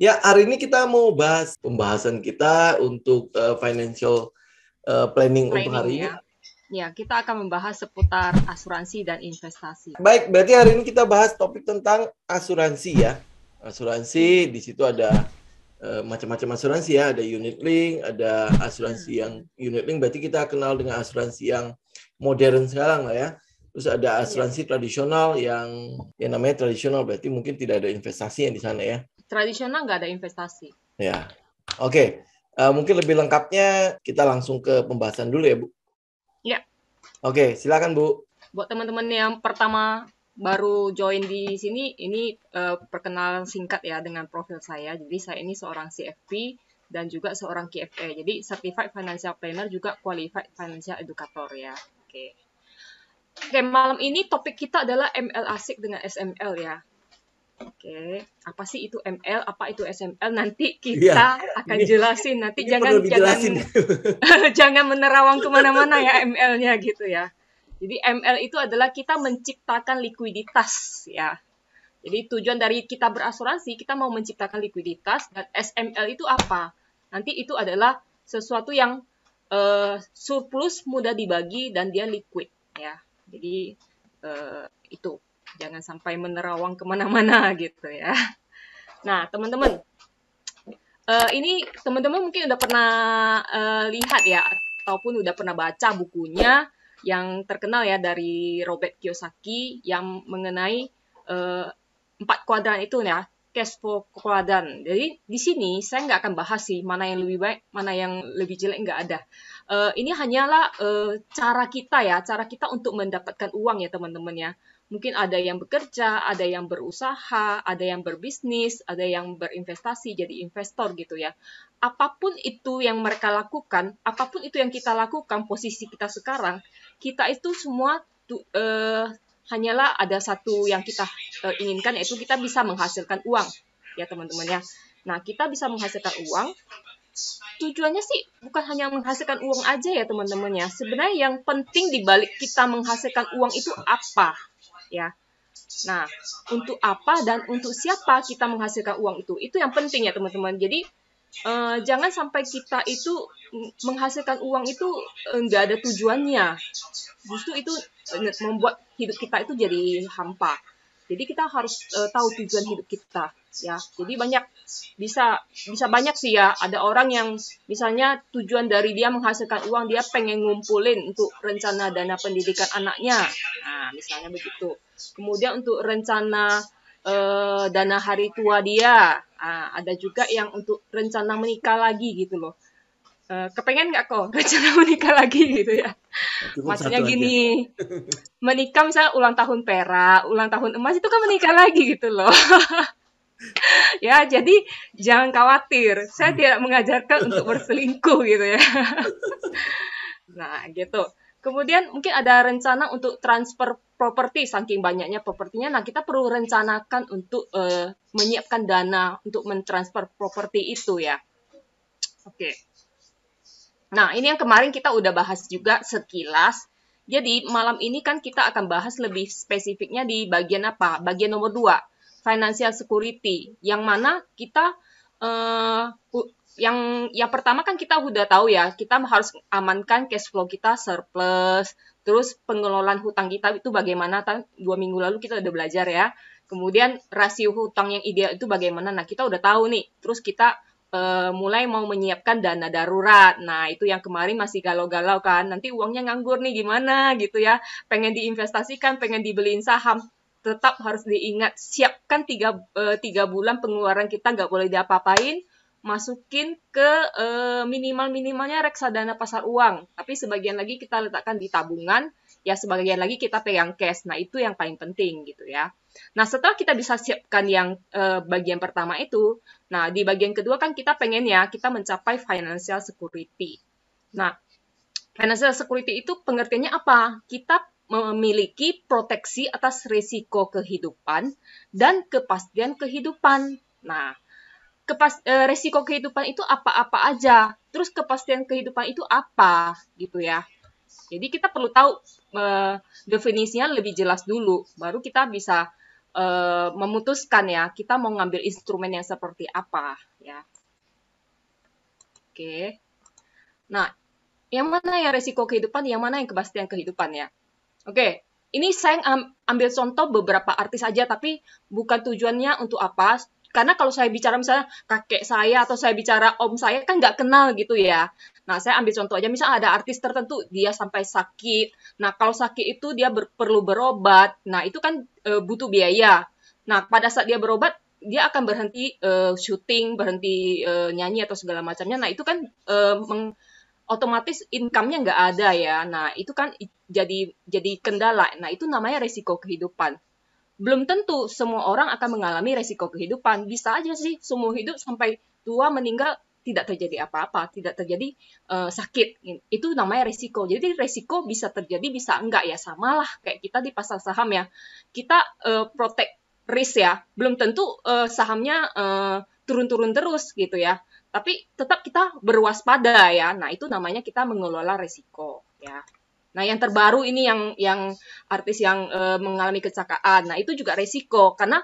Ya, hari ini kita mau bahas pembahasan kita untuk uh, financial uh, eh, planning, planning untuk hari ini. Ya, kita akan membahas seputar asuransi dan investasi. Baik, berarti hari ini kita bahas topik tentang asuransi ya. Asuransi di situ ada uh, macam-macam asuransi ya, ada unit link, ada asuransi hmm. yang unit link berarti kita kenal dengan asuransi yang modern sekarang lah ya terus ada iya. asuransi yeah. tradisional yang yang namanya tradisional berarti mungkin tidak ada investasi yang di sana ya tradisional nggak ada investasi. Ya, oke. Okay. Uh, eh, mungkin lebih lengkapnya kita langsung ke pembahasan dulu ya, Bu. Ya. Oke, okay, silakan Bu. Buat teman-teman yang pertama baru join di sini, ini uh, perkenalan singkat ya dengan profil saya. Jadi saya ini seorang CFP dan juga seorang KFA. Jadi Certified Financial Planner juga Qualified Financial Educator ya. Oke. Okay. Oke, malam ini topik kita adalah ML asik dengan SML ya. Oke, okay. apa sih itu ML, apa itu SML? Nanti kita ya, akan ini, jelasin. Nanti jangan jangan jangan menerawang kemana-mana ya ML-nya gitu ya. Jadi ML itu adalah kita menciptakan likuiditas ya. Jadi tujuan dari kita berasuransi kita mau menciptakan likuiditas dan SML itu apa? Nanti itu adalah sesuatu yang uh, surplus mudah dibagi dan dia liquid ya. Jadi uh, itu jangan sampai menerawang kemana-mana gitu ya. Nah, teman-teman, uh, ini teman-teman mungkin udah pernah uh, lihat ya, ataupun udah pernah baca bukunya yang terkenal ya dari Robert Kiyosaki yang mengenai eh, empat uh, kuadran itu ya, cash flow kuadran. Jadi di sini saya nggak akan bahas sih mana yang lebih baik, mana yang lebih jelek nggak ada. Uh, ini hanyalah uh, cara kita ya, cara kita untuk mendapatkan uang ya teman-teman ya. Mungkin ada yang bekerja, ada yang berusaha, ada yang berbisnis, ada yang berinvestasi jadi investor gitu ya. Apapun itu yang mereka lakukan, apapun itu yang kita lakukan, posisi kita sekarang, kita itu semua uh, hanyalah ada satu yang kita uh, inginkan yaitu kita bisa menghasilkan uang ya teman-teman ya. Nah, kita bisa menghasilkan uang tujuannya sih bukan hanya menghasilkan uang aja ya teman-teman ya. Sebenarnya yang penting dibalik kita menghasilkan uang itu apa ya. Nah, untuk apa dan untuk siapa kita menghasilkan uang itu? Itu yang penting ya teman-teman. Jadi eh, jangan sampai kita itu menghasilkan uang itu eh, nggak ada tujuannya. Justru itu eh, membuat hidup kita itu jadi hampa. Jadi kita harus uh, tahu tujuan hidup kita ya. Jadi banyak bisa bisa banyak sih ya. Ada orang yang misalnya tujuan dari dia menghasilkan uang dia pengen ngumpulin untuk rencana dana pendidikan anaknya. Nah, misalnya begitu. Kemudian untuk rencana uh, dana hari tua dia. Nah, ada juga yang untuk rencana menikah lagi gitu loh. Eh, kepengen nggak kok rencana menikah lagi gitu ya Cukup maksudnya gini aja. menikah misalnya ulang tahun perak ulang tahun emas itu kan menikah lagi gitu loh ya jadi jangan khawatir saya tidak mengajarkan untuk berselingkuh gitu ya nah gitu kemudian mungkin ada rencana untuk transfer properti saking banyaknya propertinya nah kita perlu rencanakan untuk uh, menyiapkan dana untuk mentransfer properti itu ya oke okay. Nah, ini yang kemarin kita udah bahas juga sekilas. Jadi, malam ini kan kita akan bahas lebih spesifiknya di bagian apa? Bagian nomor dua, financial security. Yang mana kita, eh, yang, yang pertama kan kita udah tahu ya, kita harus amankan cash flow kita surplus, terus pengelolaan hutang kita itu bagaimana, kan dua minggu lalu kita udah belajar ya. Kemudian rasio hutang yang ideal itu bagaimana? Nah, kita udah tahu nih. Terus kita Eh, mulai mau menyiapkan dana darurat. Nah, itu yang kemarin masih galau-galau kan. Nanti uangnya nganggur nih gimana gitu ya. Pengen diinvestasikan, pengen dibeliin saham tetap harus diingat siapkan tiga, uh, tiga bulan pengeluaran kita nggak boleh diapa-apain masukin ke uh, eh, minimal minimalnya reksadana pasar uang tapi sebagian lagi kita letakkan di tabungan ya sebagian lagi kita pegang cash. Nah, itu yang paling penting gitu ya. Nah, setelah kita bisa siapkan yang eh, bagian pertama itu, nah di bagian kedua kan kita pengen ya kita mencapai financial security. Nah, financial security itu pengertiannya apa? Kita memiliki proteksi atas risiko kehidupan dan kepastian kehidupan. Nah, kepas eh, resiko kehidupan itu apa-apa aja. Terus kepastian kehidupan itu apa gitu ya. Jadi kita perlu tahu uh, definisinya lebih jelas dulu, baru kita bisa uh, memutuskan ya kita mau ngambil instrumen yang seperti apa ya. Oke. Nah, yang mana yang resiko kehidupan, yang mana yang kepastian kehidupan ya. Oke, ini saya ambil contoh beberapa artis aja, tapi bukan tujuannya untuk apa. Karena kalau saya bicara misalnya kakek saya atau saya bicara om saya kan nggak kenal gitu ya. Nah, saya ambil contoh aja, misal ada artis tertentu dia sampai sakit. Nah, kalau sakit itu dia ber, perlu berobat. Nah, itu kan e, butuh biaya. Nah, pada saat dia berobat, dia akan berhenti e, syuting, berhenti e, nyanyi atau segala macamnya. Nah, itu kan e, meng, otomatis income-nya nggak ada ya. Nah, itu kan jadi jadi kendala. Nah, itu namanya resiko kehidupan. Belum tentu semua orang akan mengalami resiko kehidupan. Bisa aja sih semua hidup sampai tua meninggal tidak terjadi apa-apa, tidak terjadi uh, sakit. Itu namanya resiko. Jadi resiko bisa terjadi, bisa enggak ya samalah kayak kita di pasar saham ya. Kita uh, protect risk ya. Belum tentu uh, sahamnya turun turun-turun terus gitu ya. Tapi tetap kita berwaspada ya. Nah, itu namanya kita mengelola resiko ya. Nah, yang terbaru ini yang yang artis yang uh, mengalami kecelakaan. Nah, itu juga resiko karena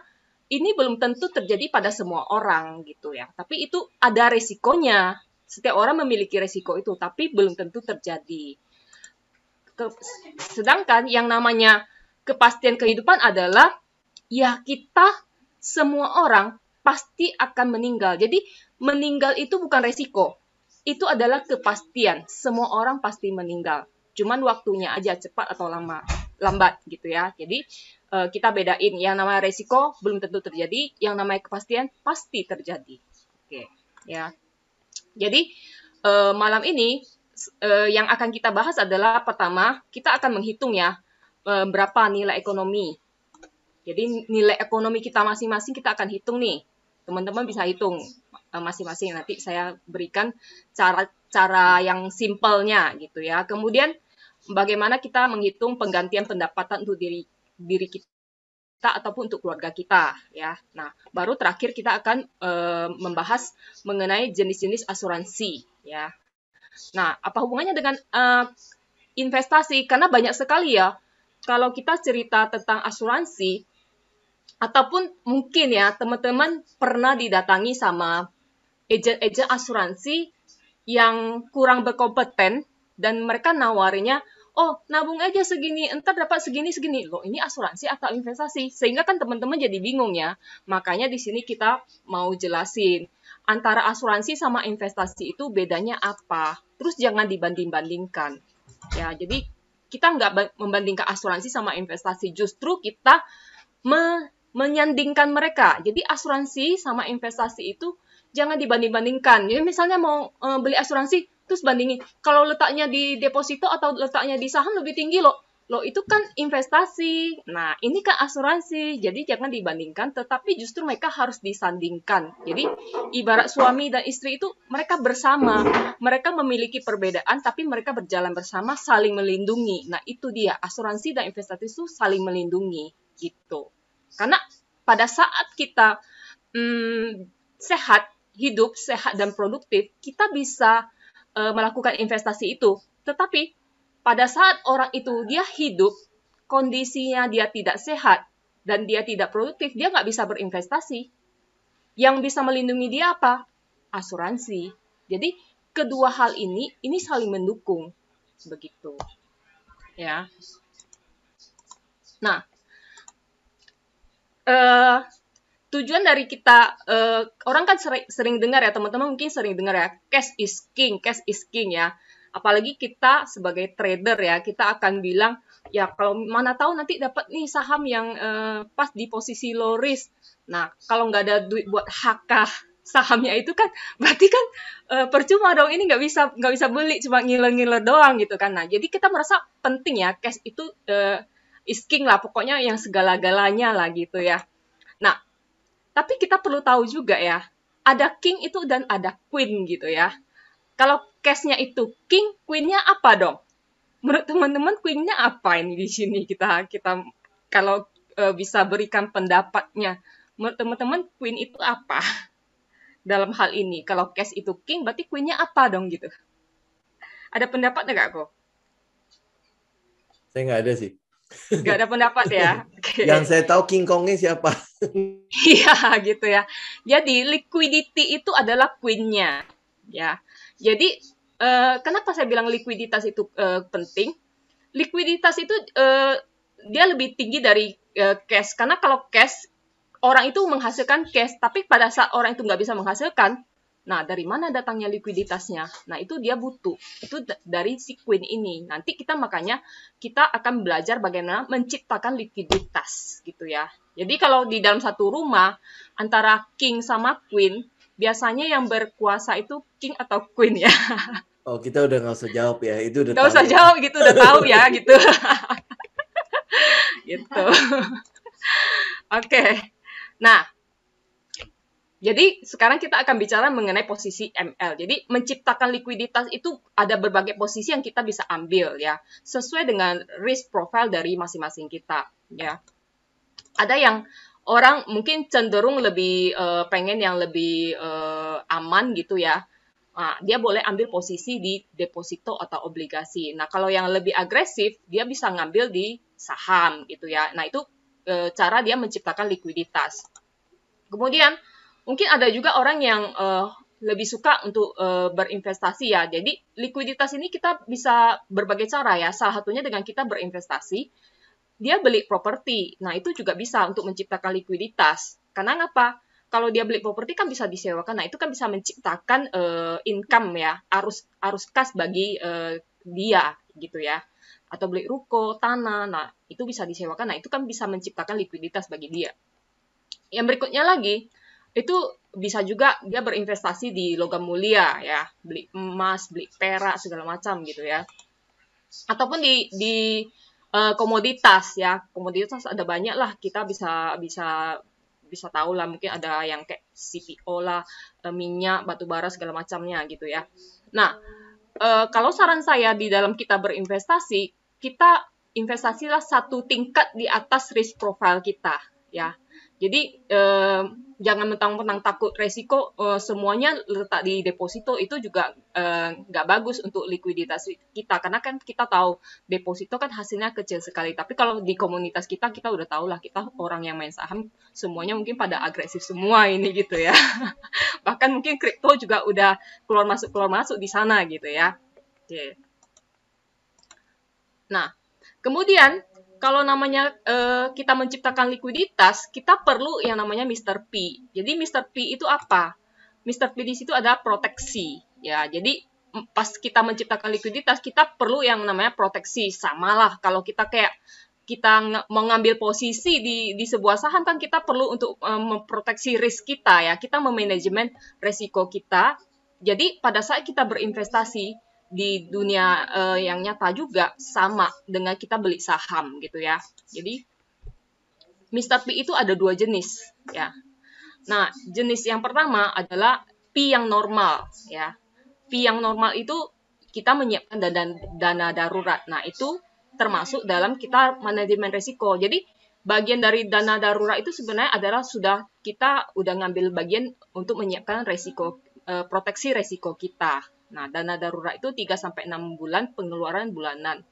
ini belum tentu terjadi pada semua orang gitu ya. Tapi itu ada resikonya. Setiap orang memiliki resiko itu, tapi belum tentu terjadi. Sedangkan yang namanya kepastian kehidupan adalah ya kita semua orang pasti akan meninggal. Jadi meninggal itu bukan resiko. Itu adalah kepastian. Semua orang pasti meninggal. Cuman waktunya aja cepat atau lama, lambat gitu ya. Jadi Eh, kita bedain yang namanya resiko belum tentu terjadi, yang namanya kepastian pasti terjadi. Oke, okay. ya. Jadi uh, malam ini uh, yang akan kita bahas adalah pertama kita akan menghitung ya uh, berapa nilai ekonomi. Jadi nilai ekonomi kita masing-masing kita akan hitung nih. Teman-teman bisa hitung masing-masing. Nanti saya berikan cara cara yang simpelnya gitu ya. Kemudian bagaimana kita menghitung penggantian pendapatan untuk diri diri kita ataupun untuk keluarga kita ya. Nah, baru terakhir kita akan e, membahas mengenai jenis-jenis asuransi ya. Nah, apa hubungannya dengan e, investasi? Karena banyak sekali ya kalau kita cerita tentang asuransi ataupun mungkin ya teman-teman pernah didatangi sama agen-agen asuransi yang kurang berkompeten dan mereka nawarinya oh nabung aja segini, entar dapat segini segini. Loh, ini asuransi atau investasi? Sehingga kan teman-teman jadi bingung ya. Makanya di sini kita mau jelasin antara asuransi sama investasi itu bedanya apa. Terus jangan dibanding-bandingkan. Ya, jadi kita nggak membandingkan asuransi sama investasi, justru kita me menyandingkan mereka. Jadi asuransi sama investasi itu jangan dibanding-bandingkan. Jadi misalnya mau eh, beli asuransi, terus bandingin kalau letaknya di deposito atau letaknya di saham lebih tinggi loh loh itu kan investasi nah ini kan asuransi jadi jangan dibandingkan tetapi justru mereka harus disandingkan jadi ibarat suami dan istri itu mereka bersama mereka memiliki perbedaan tapi mereka berjalan bersama saling melindungi nah itu dia asuransi dan investasi itu saling melindungi gitu karena pada saat kita hmm, sehat hidup sehat dan produktif kita bisa e, melakukan investasi itu. Tetapi pada saat orang itu dia hidup, kondisinya dia tidak sehat dan dia tidak produktif, dia nggak bisa berinvestasi. Yang bisa melindungi dia apa? Asuransi. Jadi kedua hal ini ini saling mendukung begitu. Ya. Nah, eh, tujuan dari kita uh, orang kan sering, sering dengar ya teman-teman mungkin sering dengar ya cash is king, cash is king ya. Apalagi kita sebagai trader ya, kita akan bilang ya kalau mana tahu nanti dapat nih saham yang uh, pas di posisi low risk. Nah, kalau nggak ada duit buat HK sahamnya itu kan berarti kan uh, percuma dong ini nggak bisa nggak bisa beli cuma ngiler-ngiler doang gitu kan. Nah, jadi kita merasa penting ya cash itu uh, is king lah pokoknya yang segala-galanya lah gitu ya. Nah, tapi kita perlu tahu juga ya, ada king itu dan ada queen gitu ya. Kalau case-nya itu king, queen-nya apa dong? Menurut teman-teman queen-nya apa ini di sini kita kita kalau uh, bisa berikan pendapatnya. Menurut teman-teman queen itu apa? Dalam hal ini, kalau case itu king, berarti queen-nya apa dong gitu? Ada pendapat nggak kok? Saya nggak ada sih. Nggak ada pendapat ya? Okay. Yang saya tahu King Kongnya siapa? Iya gitu ya. Jadi liquidity itu adalah queennya ya. Jadi eh, kenapa saya bilang likuiditas itu eh, penting? Likuiditas itu eh, dia lebih tinggi dari eh, cash karena kalau cash orang itu menghasilkan cash tapi pada saat orang itu nggak bisa menghasilkan Nah, dari mana datangnya likuiditasnya? Nah, itu dia butuh. Itu dari si Queen ini. Nanti kita makanya kita akan belajar bagaimana menciptakan likuiditas gitu ya. Jadi kalau di dalam satu rumah antara king sama queen, biasanya yang berkuasa itu king atau queen ya. Oh, kita udah nggak usah jawab ya. Itu udah Nggak usah ya. jawab gitu, udah tahu ya gitu. gitu. Oke. Okay. Nah, jadi sekarang kita akan bicara mengenai posisi ML. Jadi menciptakan likuiditas itu ada berbagai posisi yang kita bisa ambil ya, sesuai dengan risk profile dari masing-masing kita ya ada yang orang mungkin cenderung lebih uh, pengen yang lebih uh, aman gitu ya. Nah, dia boleh ambil posisi di deposito atau obligasi. Nah, kalau yang lebih agresif, dia bisa ngambil di saham gitu ya. Nah, itu e, cara dia menciptakan likuiditas. Kemudian, mungkin ada juga orang yang e, lebih suka untuk e, berinvestasi ya. Jadi, likuiditas ini kita bisa berbagai cara ya. Salah satunya dengan kita berinvestasi dia beli properti. Nah, itu juga bisa untuk menciptakan likuiditas. Karena apa? Kalau dia beli properti kan bisa disewakan. Nah, itu kan bisa menciptakan uh, income ya, arus arus kas bagi uh, dia gitu ya. Atau beli ruko, tanah. Nah, itu bisa disewakan. Nah, itu kan bisa menciptakan likuiditas bagi dia. Yang berikutnya lagi, itu bisa juga dia berinvestasi di logam mulia ya, beli emas, beli perak segala macam gitu ya. Ataupun di di uh, komoditas ya komoditas ada banyak lah kita bisa bisa bisa tahu lah mungkin ada yang kayak CPO lah eh, minyak batu bara segala macamnya gitu ya nah eh, kalau saran saya di dalam kita berinvestasi kita investasilah satu tingkat di atas risk profile kita ya jadi eh, jangan mentang-mentang takut resiko eh, semuanya letak di deposito itu juga eh, bagus untuk likuiditas kita karena kan kita tahu deposito kan hasilnya kecil sekali. Tapi kalau di komunitas kita kita udah tahu lah kita orang yang main saham semuanya mungkin pada agresif semua ini gitu ya. Bahkan mungkin kripto juga udah keluar masuk keluar masuk di sana gitu ya. Oke. Okay. Nah, kemudian kalau namanya uh, kita menciptakan likuiditas, kita perlu yang namanya Mr. P. Jadi Mr. P itu apa? Mr. P di situ adalah proteksi. Ya, jadi pas kita menciptakan likuiditas, kita perlu yang namanya proteksi. Samalah kalau kita kayak kita mengambil posisi di, di sebuah saham kan kita perlu untuk um, memproteksi risk kita ya. Kita memanajemen resiko kita. Jadi pada saat kita berinvestasi, di dunia uh, yang nyata juga sama dengan kita beli saham gitu ya. Jadi Mr. P itu ada dua jenis ya. Nah, jenis yang pertama adalah P yang normal ya. P yang normal itu kita menyiapkan dana, dana darurat. Nah, itu termasuk dalam kita manajemen risiko. Jadi bagian dari dana darurat itu sebenarnya adalah sudah kita udah ngambil bagian untuk menyiapkan resiko eh, proteksi resiko kita Nah, dana darurat itu 3 sampai 6 bulan pengeluaran bulanan.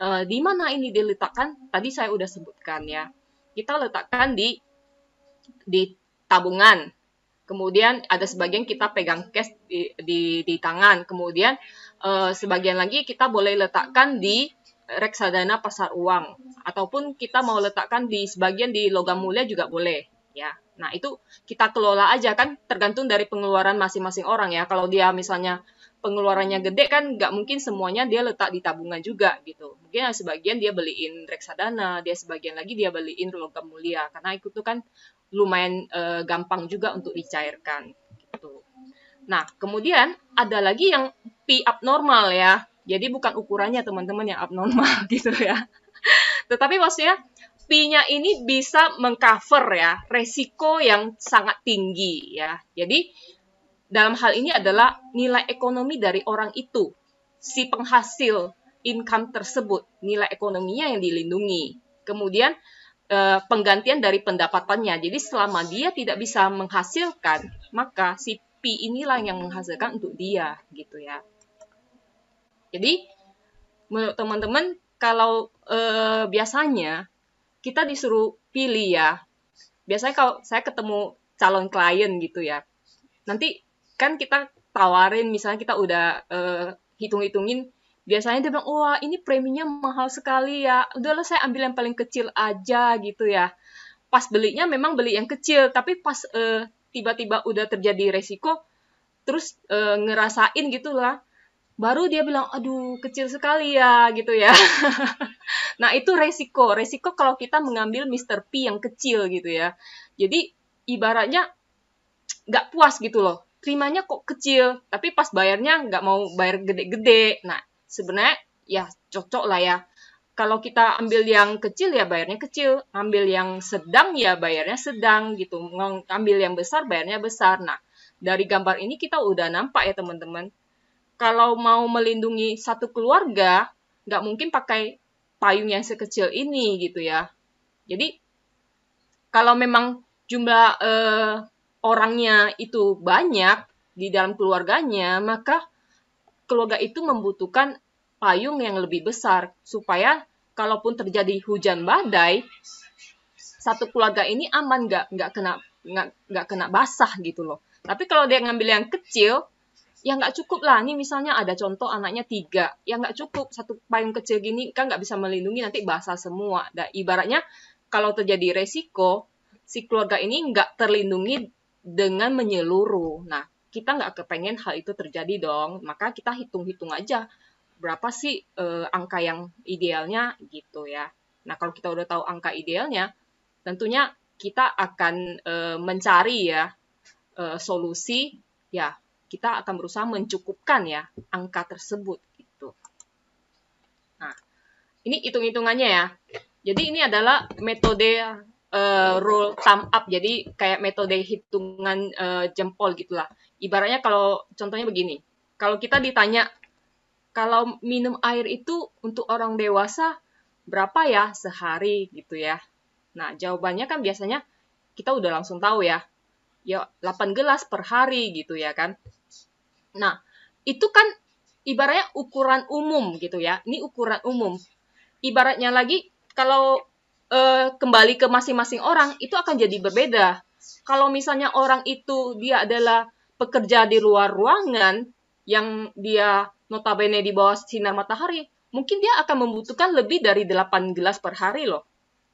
E, di mana ini diletakkan? Tadi saya sudah sebutkan ya. Kita letakkan di di tabungan. Kemudian ada sebagian kita pegang cash di di, di tangan. Kemudian e, sebagian lagi kita boleh letakkan di reksadana pasar uang ataupun kita mau letakkan di sebagian di logam mulia juga boleh ya. Nah, itu kita kelola aja kan tergantung dari pengeluaran masing-masing orang ya. Kalau dia misalnya pengeluarannya gede kan nggak mungkin semuanya dia letak di tabungan juga gitu. Mungkin sebagian dia beliin reksadana, dia sebagian lagi dia beliin logam mulia karena itu tuh kan lumayan e, gampang juga untuk dicairkan gitu. Nah, kemudian ada lagi yang P abnormal ya. Jadi bukan ukurannya teman-teman yang abnormal gitu ya. Tetapi maksudnya P-nya ini bisa mengcover ya resiko yang sangat tinggi ya. Jadi dalam hal ini adalah nilai ekonomi dari orang itu, si penghasil income tersebut, nilai ekonominya yang dilindungi. Kemudian eh, penggantian dari pendapatannya. Jadi selama dia tidak bisa menghasilkan, maka si P inilah yang menghasilkan untuk dia, gitu ya. Jadi menurut teman-teman kalau eh, biasanya kita disuruh pilih ya. Biasanya kalau saya ketemu calon klien gitu ya, nanti kan kita tawarin misalnya kita udah uh, hitung-hitungin biasanya dia bilang wah ini preminya mahal sekali ya udahlah saya ambil yang paling kecil aja gitu ya pas belinya memang beli yang kecil tapi pas uh, tiba-tiba udah terjadi resiko terus uh, ngerasain gitu lah baru dia bilang aduh kecil sekali ya gitu ya nah itu resiko resiko kalau kita mengambil Mr. P yang kecil gitu ya jadi ibaratnya nggak puas gitu loh terimanya kok kecil tapi pas bayarnya nggak mau bayar gede-gede nah sebenarnya ya cocok lah ya kalau kita ambil yang kecil ya bayarnya kecil ambil yang sedang ya bayarnya sedang gitu ambil yang besar bayarnya besar nah dari gambar ini kita udah nampak ya teman-teman kalau mau melindungi satu keluarga nggak mungkin pakai payung yang sekecil ini gitu ya jadi kalau memang jumlah eh, orangnya itu banyak di dalam keluarganya, maka keluarga itu membutuhkan payung yang lebih besar supaya kalaupun terjadi hujan badai, satu keluarga ini aman nggak nggak kena nggak nggak kena basah gitu loh. Tapi kalau dia ngambil yang kecil, ya nggak cukup lah. Ini misalnya ada contoh anaknya tiga, ya nggak cukup satu payung kecil gini kan nggak bisa melindungi nanti basah semua. Nah, ibaratnya kalau terjadi resiko, si keluarga ini nggak terlindungi dengan menyeluruh. Nah, kita nggak kepengen hal itu terjadi dong, maka kita hitung-hitung aja berapa sih eh, angka yang idealnya gitu ya. Nah, kalau kita udah tahu angka idealnya, tentunya kita akan eh, mencari ya eh, solusi ya kita akan berusaha mencukupkan ya angka tersebut gitu. Nah, ini hitung-hitungannya ya. Jadi ini adalah metode uh, rule thumb up jadi kayak metode hitungan uh, jempol gitulah ibaratnya kalau contohnya begini kalau kita ditanya kalau minum air itu untuk orang dewasa berapa ya sehari gitu ya nah jawabannya kan biasanya kita udah langsung tahu ya ya 8 gelas per hari gitu ya kan nah itu kan ibaratnya ukuran umum gitu ya ini ukuran umum ibaratnya lagi kalau uh, kembali ke masing-masing orang itu akan jadi berbeda. Kalau misalnya orang itu dia adalah pekerja di luar ruangan yang dia notabene di bawah sinar matahari, mungkin dia akan membutuhkan lebih dari 8 gelas per hari loh.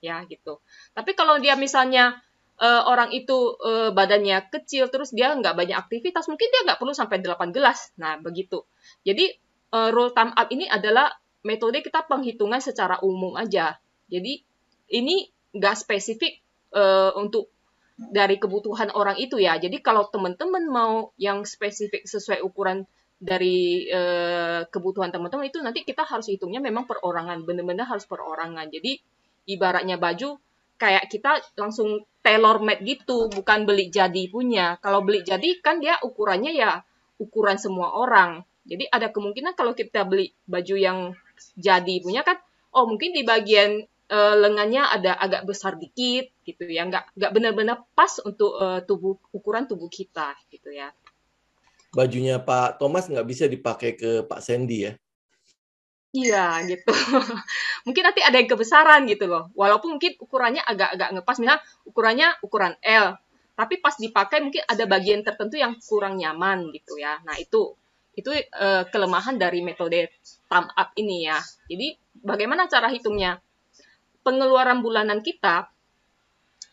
Ya, gitu. Tapi kalau dia misalnya uh, orang itu uh, badannya kecil terus dia nggak banyak aktivitas, mungkin dia nggak perlu sampai 8 gelas. Nah, begitu. Jadi uh, rule time up ini adalah metode kita penghitungan secara umum aja. Jadi ini nggak spesifik uh, untuk dari kebutuhan orang itu ya. Jadi kalau teman-teman mau yang spesifik sesuai ukuran dari uh, kebutuhan teman-teman itu nanti kita harus hitungnya memang perorangan, benar-benar harus perorangan. Jadi ibaratnya baju kayak kita langsung tailor made gitu, bukan beli jadi punya. Kalau beli jadi kan dia ukurannya ya ukuran semua orang. Jadi ada kemungkinan kalau kita beli baju yang jadi punya kan, oh mungkin di bagian uh, lengannya ada agak besar dikit gitu ya nggak nggak benar-benar pas untuk uh, tubuh ukuran tubuh kita gitu ya bajunya Pak Thomas nggak bisa dipakai ke Pak Sandy ya Iya gitu. mungkin nanti ada yang kebesaran gitu loh. Walaupun mungkin ukurannya agak-agak ngepas, misalnya ukurannya ukuran L, tapi pas dipakai mungkin ada bagian tertentu yang kurang nyaman gitu ya. Nah itu itu uh, kelemahan dari metode thumb up ini ya. Jadi bagaimana cara hitungnya? pengeluaran bulanan kita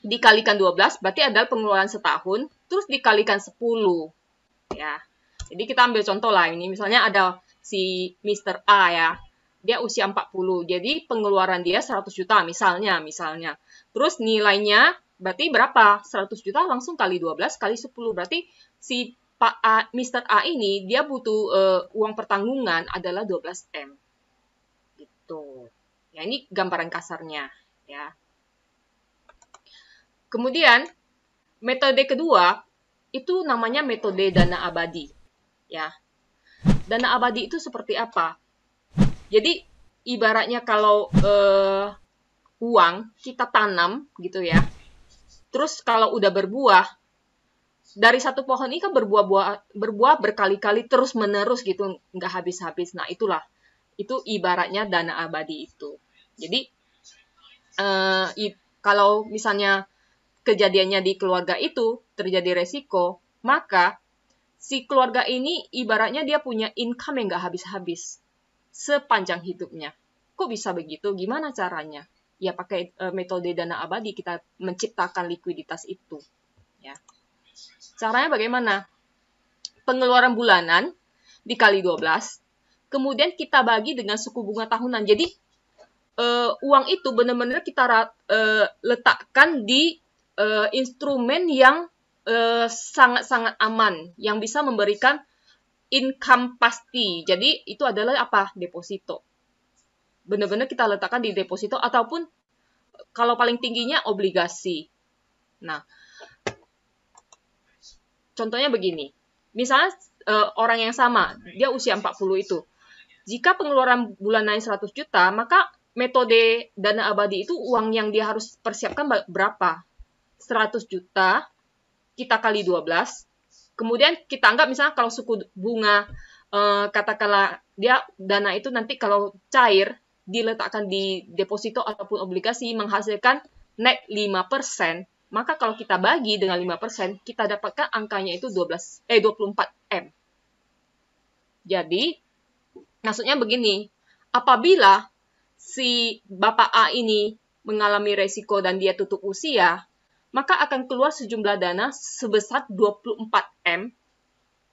dikalikan 12 berarti adalah pengeluaran setahun terus dikalikan 10 ya. Jadi kita ambil contoh lah ini misalnya ada si Mr. A ya. Dia usia 40. Jadi pengeluaran dia 100 juta misalnya, misalnya. Terus nilainya berarti berapa? 100 juta langsung kali 12 kali 10. Berarti si Pak A, Mr. A ini dia butuh uh, uang pertanggungan adalah 12M. Gitu. Ya, ini gambaran kasarnya, ya. Kemudian metode kedua itu namanya metode dana abadi, ya. Dana abadi itu seperti apa? Jadi ibaratnya kalau uh, uang kita tanam gitu ya. Terus kalau udah berbuah dari satu pohon ini kan berbuah-buah berbuah berkali-kali terus menerus gitu nggak habis-habis. Nah itulah itu ibaratnya dana abadi itu. Jadi uh, i, kalau misalnya kejadiannya di keluarga itu terjadi resiko, maka si keluarga ini ibaratnya dia punya income yang nggak habis-habis sepanjang hidupnya. Kok bisa begitu? Gimana caranya? Ya pakai uh, metode dana abadi kita menciptakan likuiditas itu. Ya. Caranya bagaimana? Pengeluaran bulanan dikali 12 kemudian kita bagi dengan suku bunga tahunan. Jadi uh, uang itu benar-benar kita uh, letakkan di uh, instrumen yang sangat-sangat uh, aman, yang bisa memberikan income pasti. Jadi itu adalah apa? Deposito. Benar-benar kita letakkan di deposito ataupun kalau paling tingginya obligasi. Nah, contohnya begini. Misalnya uh, orang yang sama, dia usia 40 itu jika pengeluaran bulanan 100 juta, maka metode dana abadi itu uang yang dia harus persiapkan berapa? 100 juta kita kali 12. Kemudian kita anggap misalnya kalau suku bunga eh, katakanlah dia dana itu nanti kalau cair diletakkan di deposito ataupun obligasi menghasilkan net 5%, maka kalau kita bagi dengan 5%, kita dapatkan angkanya itu 12 eh 24M. Jadi, Maksudnya begini, apabila si Bapak A ini mengalami resiko dan dia tutup usia, maka akan keluar sejumlah dana sebesar 24M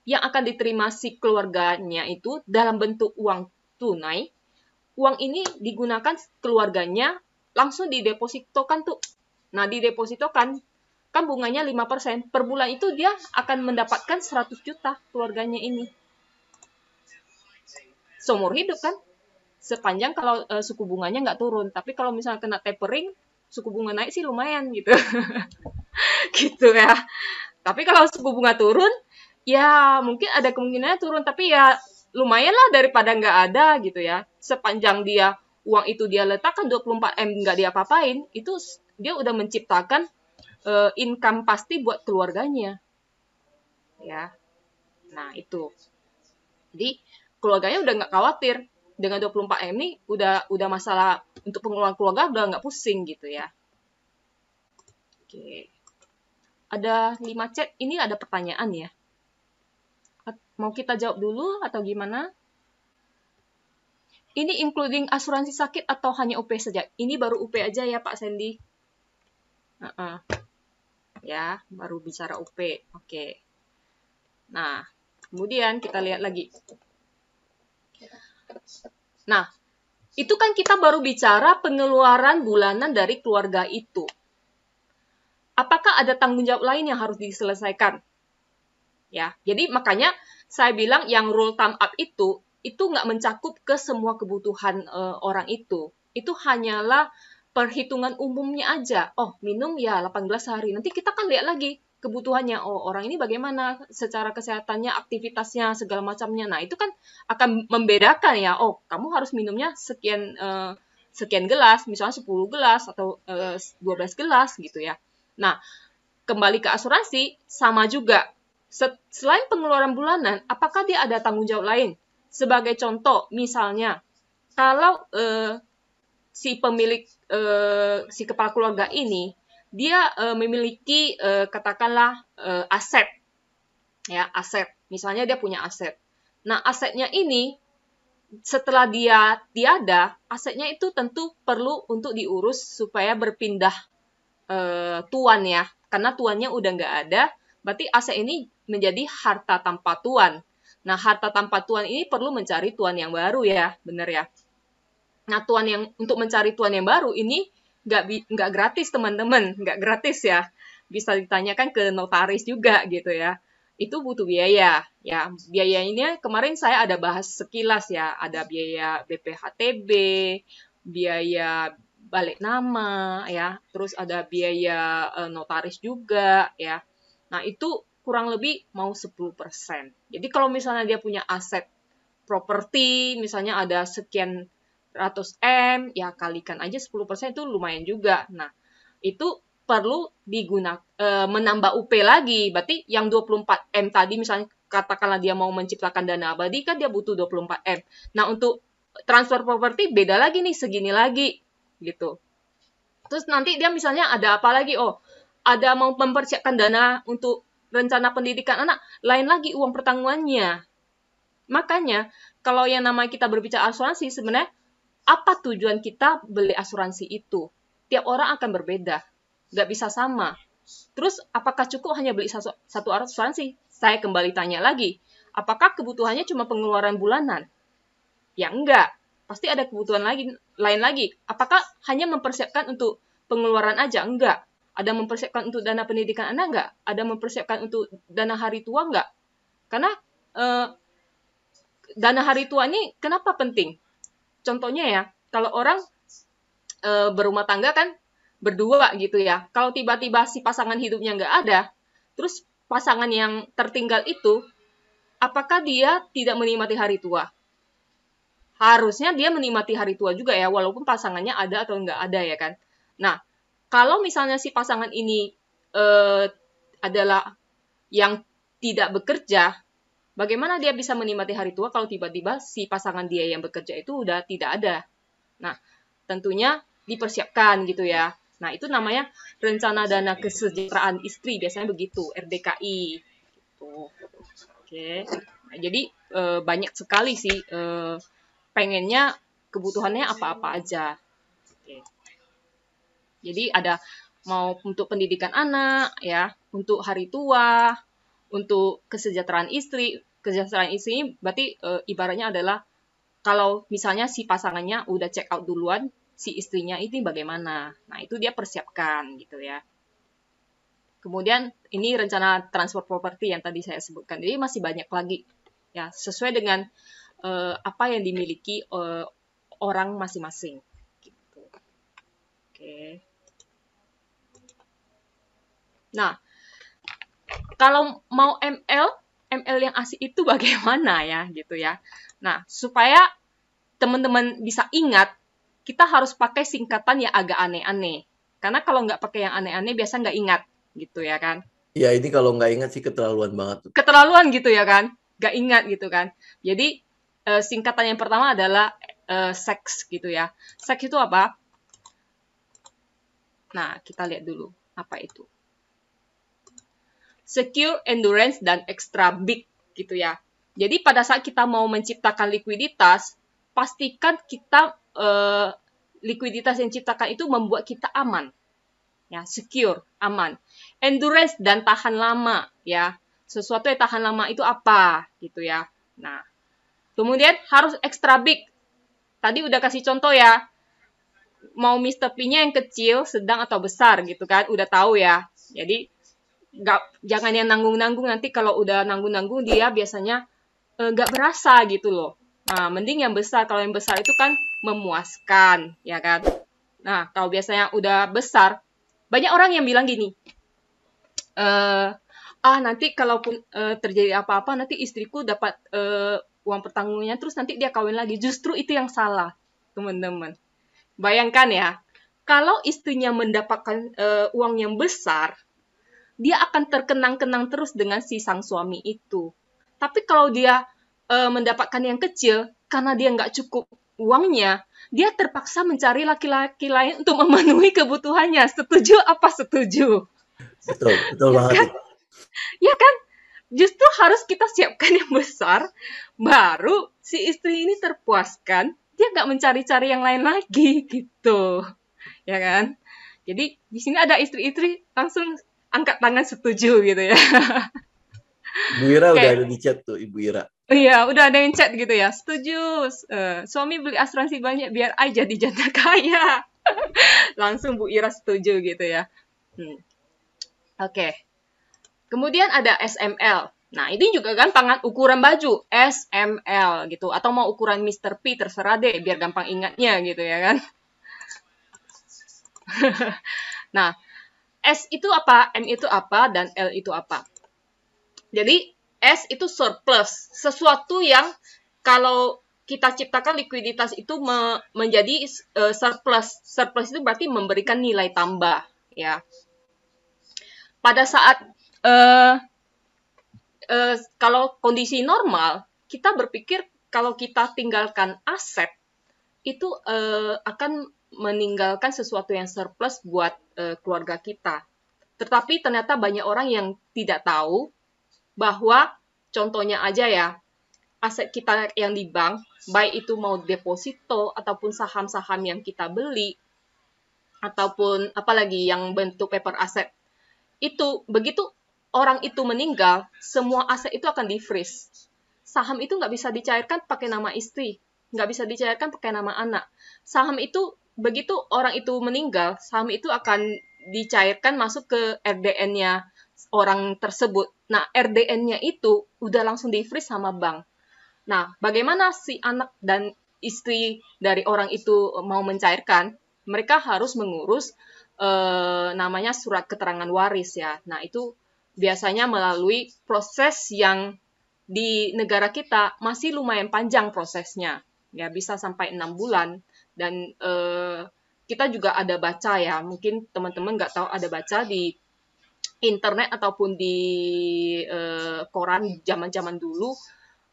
yang akan diterima si keluarganya itu dalam bentuk uang tunai. Uang ini digunakan keluarganya langsung didepositokan tuh. Nah, didepositokan kan bunganya 5%. Per bulan itu dia akan mendapatkan 100 juta keluarganya ini seumur hidup kan sepanjang kalau uh, suku bunganya nggak turun tapi kalau misalnya kena tapering suku bunga naik sih lumayan gitu gitu ya tapi kalau suku bunga turun ya mungkin ada kemungkinan turun tapi ya lumayan lah daripada nggak ada gitu ya sepanjang dia uang itu dia letakkan 24 m nggak dia apa-apain itu dia udah menciptakan uh, income pasti buat keluarganya ya nah itu jadi keluarganya udah nggak khawatir dengan 24 M ini udah udah masalah untuk pengelolaan keluarga udah nggak pusing gitu ya. Oke. Ada 5 chat, ini ada pertanyaan ya. Mau kita jawab dulu atau gimana? Ini including asuransi sakit atau hanya UP saja? Ini baru UP aja ya Pak Sandy. Uh -uh. Ya, baru bicara UP. Oke. Okay. Nah, kemudian kita lihat lagi. Nah, itu kan kita baru bicara pengeluaran bulanan dari keluarga itu. Apakah ada tanggung jawab lain yang harus diselesaikan? Ya, jadi makanya saya bilang yang rule thumb up itu itu nggak mencakup ke semua kebutuhan e, orang itu. Itu hanyalah perhitungan umumnya aja. Oh, minum ya 8 gelas Nanti kita kan lihat lagi kebutuhannya oh orang ini bagaimana secara kesehatannya aktivitasnya segala macamnya nah itu kan akan membedakan ya oh kamu harus minumnya sekian uh, sekian gelas misalnya 10 gelas atau uh, eh, 12 gelas gitu ya nah kembali ke asuransi sama juga selain pengeluaran bulanan apakah dia ada tanggung jawab lain sebagai contoh misalnya kalau uh, si pemilik uh, si kepala keluarga ini dia uh, memiliki uh, katakanlah uh, aset ya aset misalnya dia punya aset nah asetnya ini setelah dia tiada asetnya itu tentu perlu untuk diurus supaya berpindah uh, tuan ya karena tuannya udah nggak ada berarti aset ini menjadi harta tanpa tuan nah harta tanpa tuan ini perlu mencari tuan yang baru ya benar ya nah tuan yang untuk mencari tuan yang baru ini nggak nggak gratis teman-teman nggak gratis ya bisa ditanyakan ke notaris juga gitu ya itu butuh biaya ya biaya ini kemarin saya ada bahas sekilas ya ada biaya BPHTB biaya balik nama ya terus ada biaya eh, notaris juga ya nah itu kurang lebih mau 10%. Jadi kalau misalnya dia punya aset properti misalnya ada sekian 100M, ya kalikan aja 10% itu lumayan juga. Nah, itu perlu digunakan e, eh, menambah UP lagi. Berarti yang 24M tadi misalnya katakanlah dia mau menciptakan dana abadi kan dia butuh 24M. Nah, untuk transfer properti beda lagi nih segini lagi gitu. Terus nanti dia misalnya ada apa lagi? Oh, ada mau mempersiapkan dana untuk rencana pendidikan anak, lain lagi uang pertanggungannya. Makanya, kalau yang namanya kita berbicara asuransi, sebenarnya apa tujuan kita beli asuransi itu? Tiap orang akan berbeda, nggak bisa sama. Terus, apakah cukup hanya beli satu, asuransi? Saya kembali tanya lagi, apakah kebutuhannya cuma pengeluaran bulanan? Ya enggak, pasti ada kebutuhan lagi, lain lagi. Apakah hanya mempersiapkan untuk pengeluaran aja? Enggak. Ada mempersiapkan untuk dana pendidikan anak enggak? Ada mempersiapkan untuk dana hari tua enggak? Karena eh, dana hari tua ini kenapa penting? contohnya ya, kalau orang e, berumah tangga kan berdua gitu ya. Kalau tiba-tiba si pasangan hidupnya nggak ada, terus pasangan yang tertinggal itu, apakah dia tidak menikmati hari tua? Harusnya dia menikmati hari tua juga ya, walaupun pasangannya ada atau nggak ada ya kan. Nah, kalau misalnya si pasangan ini e, adalah yang tidak bekerja, Bagaimana dia bisa menikmati hari tua kalau tiba-tiba si pasangan dia yang bekerja itu udah tidak ada? Nah, tentunya dipersiapkan gitu ya. Nah, itu namanya rencana dana kesejahteraan istri, biasanya begitu, RDKI. Gitu. Oke. Nah, jadi e, banyak sekali sih e, pengennya kebutuhannya apa-apa aja. Oke. Jadi ada mau untuk pendidikan anak ya, untuk hari tua, untuk kesejahteraan istri, kesejahteraan istri berarti e, ibaratnya adalah kalau misalnya si pasangannya udah check out duluan, si istrinya ini bagaimana? Nah, itu dia persiapkan gitu ya. Kemudian ini rencana transfer properti yang tadi saya sebutkan. Jadi masih banyak lagi ya sesuai dengan e, apa yang dimiliki e, orang masing-masing gitu. Oke. Nah, kalau mau ML ML yang asik itu bagaimana ya gitu ya. Nah, supaya teman-teman bisa ingat, kita harus pakai singkatan yang agak aneh-aneh. Karena kalau nggak pakai yang aneh-aneh biasa nggak ingat gitu ya kan. Ya ini kalau nggak ingat sih keterlaluan banget. Keterlaluan gitu ya kan, nggak ingat gitu kan. Jadi eh, singkatan yang pertama adalah eh, seks gitu ya. Seks itu apa? Nah kita lihat dulu apa itu secure, endurance, dan extra big gitu ya. Jadi pada saat kita mau menciptakan likuiditas, pastikan kita eh, likuiditas yang ciptakan itu membuat kita aman, ya secure, aman. Endurance dan tahan lama, ya sesuatu yang tahan lama itu apa, gitu ya. Nah, kemudian harus extra big. Tadi udah kasih contoh ya, mau Mr. P-nya yang kecil, sedang atau besar gitu kan, udah tahu ya. Jadi nggak jangan yang nanggung-nanggung nanti kalau udah nanggung-nanggung dia biasanya eh, nggak uh, berasa gitu loh. Nah, mending yang besar. Kalau yang besar itu kan memuaskan, ya kan? Nah, kalau biasanya udah besar, banyak orang yang bilang gini, e, ah nanti kalaupun e, terjadi apa-apa, nanti istriku dapat e, uang pertanggungnya terus nanti dia kawin lagi. Justru itu yang salah, teman-teman. Bayangkan ya, kalau istrinya mendapatkan e, uang yang besar, dia akan terkenang-kenang terus dengan si sang suami itu. Tapi kalau dia e, mendapatkan yang kecil karena dia nggak cukup uangnya, dia terpaksa mencari laki-laki lain untuk memenuhi kebutuhannya. Setuju apa setuju? Betul, betul ya banget. ya kan? Ya kan? Justru harus kita siapkan yang besar, baru si istri ini terpuaskan, dia nggak mencari-cari yang lain lagi gitu, ya kan? Jadi di sini ada istri-istri langsung angkat tangan setuju gitu ya. Ibu Ira okay. udah ada di chat tuh Ibu Ira. Iya, udah ada yang chat gitu ya. Setuju. Uh, suami beli asuransi banyak biar aja di janda kaya. Langsung Bu Ira setuju gitu ya. Hmm. Oke. Okay. Kemudian ada SML. Nah, ini juga kan gampang ukuran baju, SML gitu. Atau mau ukuran Mr. P, terserah deh, biar gampang ingatnya gitu ya kan. nah, S itu apa, M itu apa, dan L itu apa. Jadi S itu surplus, sesuatu yang kalau kita ciptakan likuiditas itu me menjadi uh, surplus. Surplus itu berarti memberikan nilai tambah, ya. Pada saat uh, uh, kalau kondisi normal, kita berpikir kalau kita tinggalkan aset itu uh, akan meninggalkan sesuatu yang surplus buat Eh, keluarga kita. Tetapi ternyata banyak orang yang tidak tahu bahwa contohnya aja ya, aset kita yang di bank, baik itu mau deposito ataupun saham-saham yang kita beli ataupun apalagi yang bentuk paper aset. Itu begitu orang itu meninggal, semua aset itu akan di-freeze. Saham itu nggak bisa dicairkan pakai nama istri, nggak bisa dicairkan pakai nama anak. Saham itu begitu orang itu meninggal, saham itu akan dicairkan masuk ke RDN-nya orang tersebut. Nah, RDN-nya itu udah langsung di-freeze sama bank. Nah, bagaimana si anak dan istri dari orang itu e, mau mencairkan? Mereka harus mengurus eh, namanya surat keterangan waris ya. Nah, itu biasanya melalui proses yang di negara kita masih lumayan panjang prosesnya. Ya, bisa sampai enam bulan dan uh, kita juga ada baca ya, mungkin teman-teman nggak tahu ada baca di internet ataupun di uh, koran zaman-zaman dulu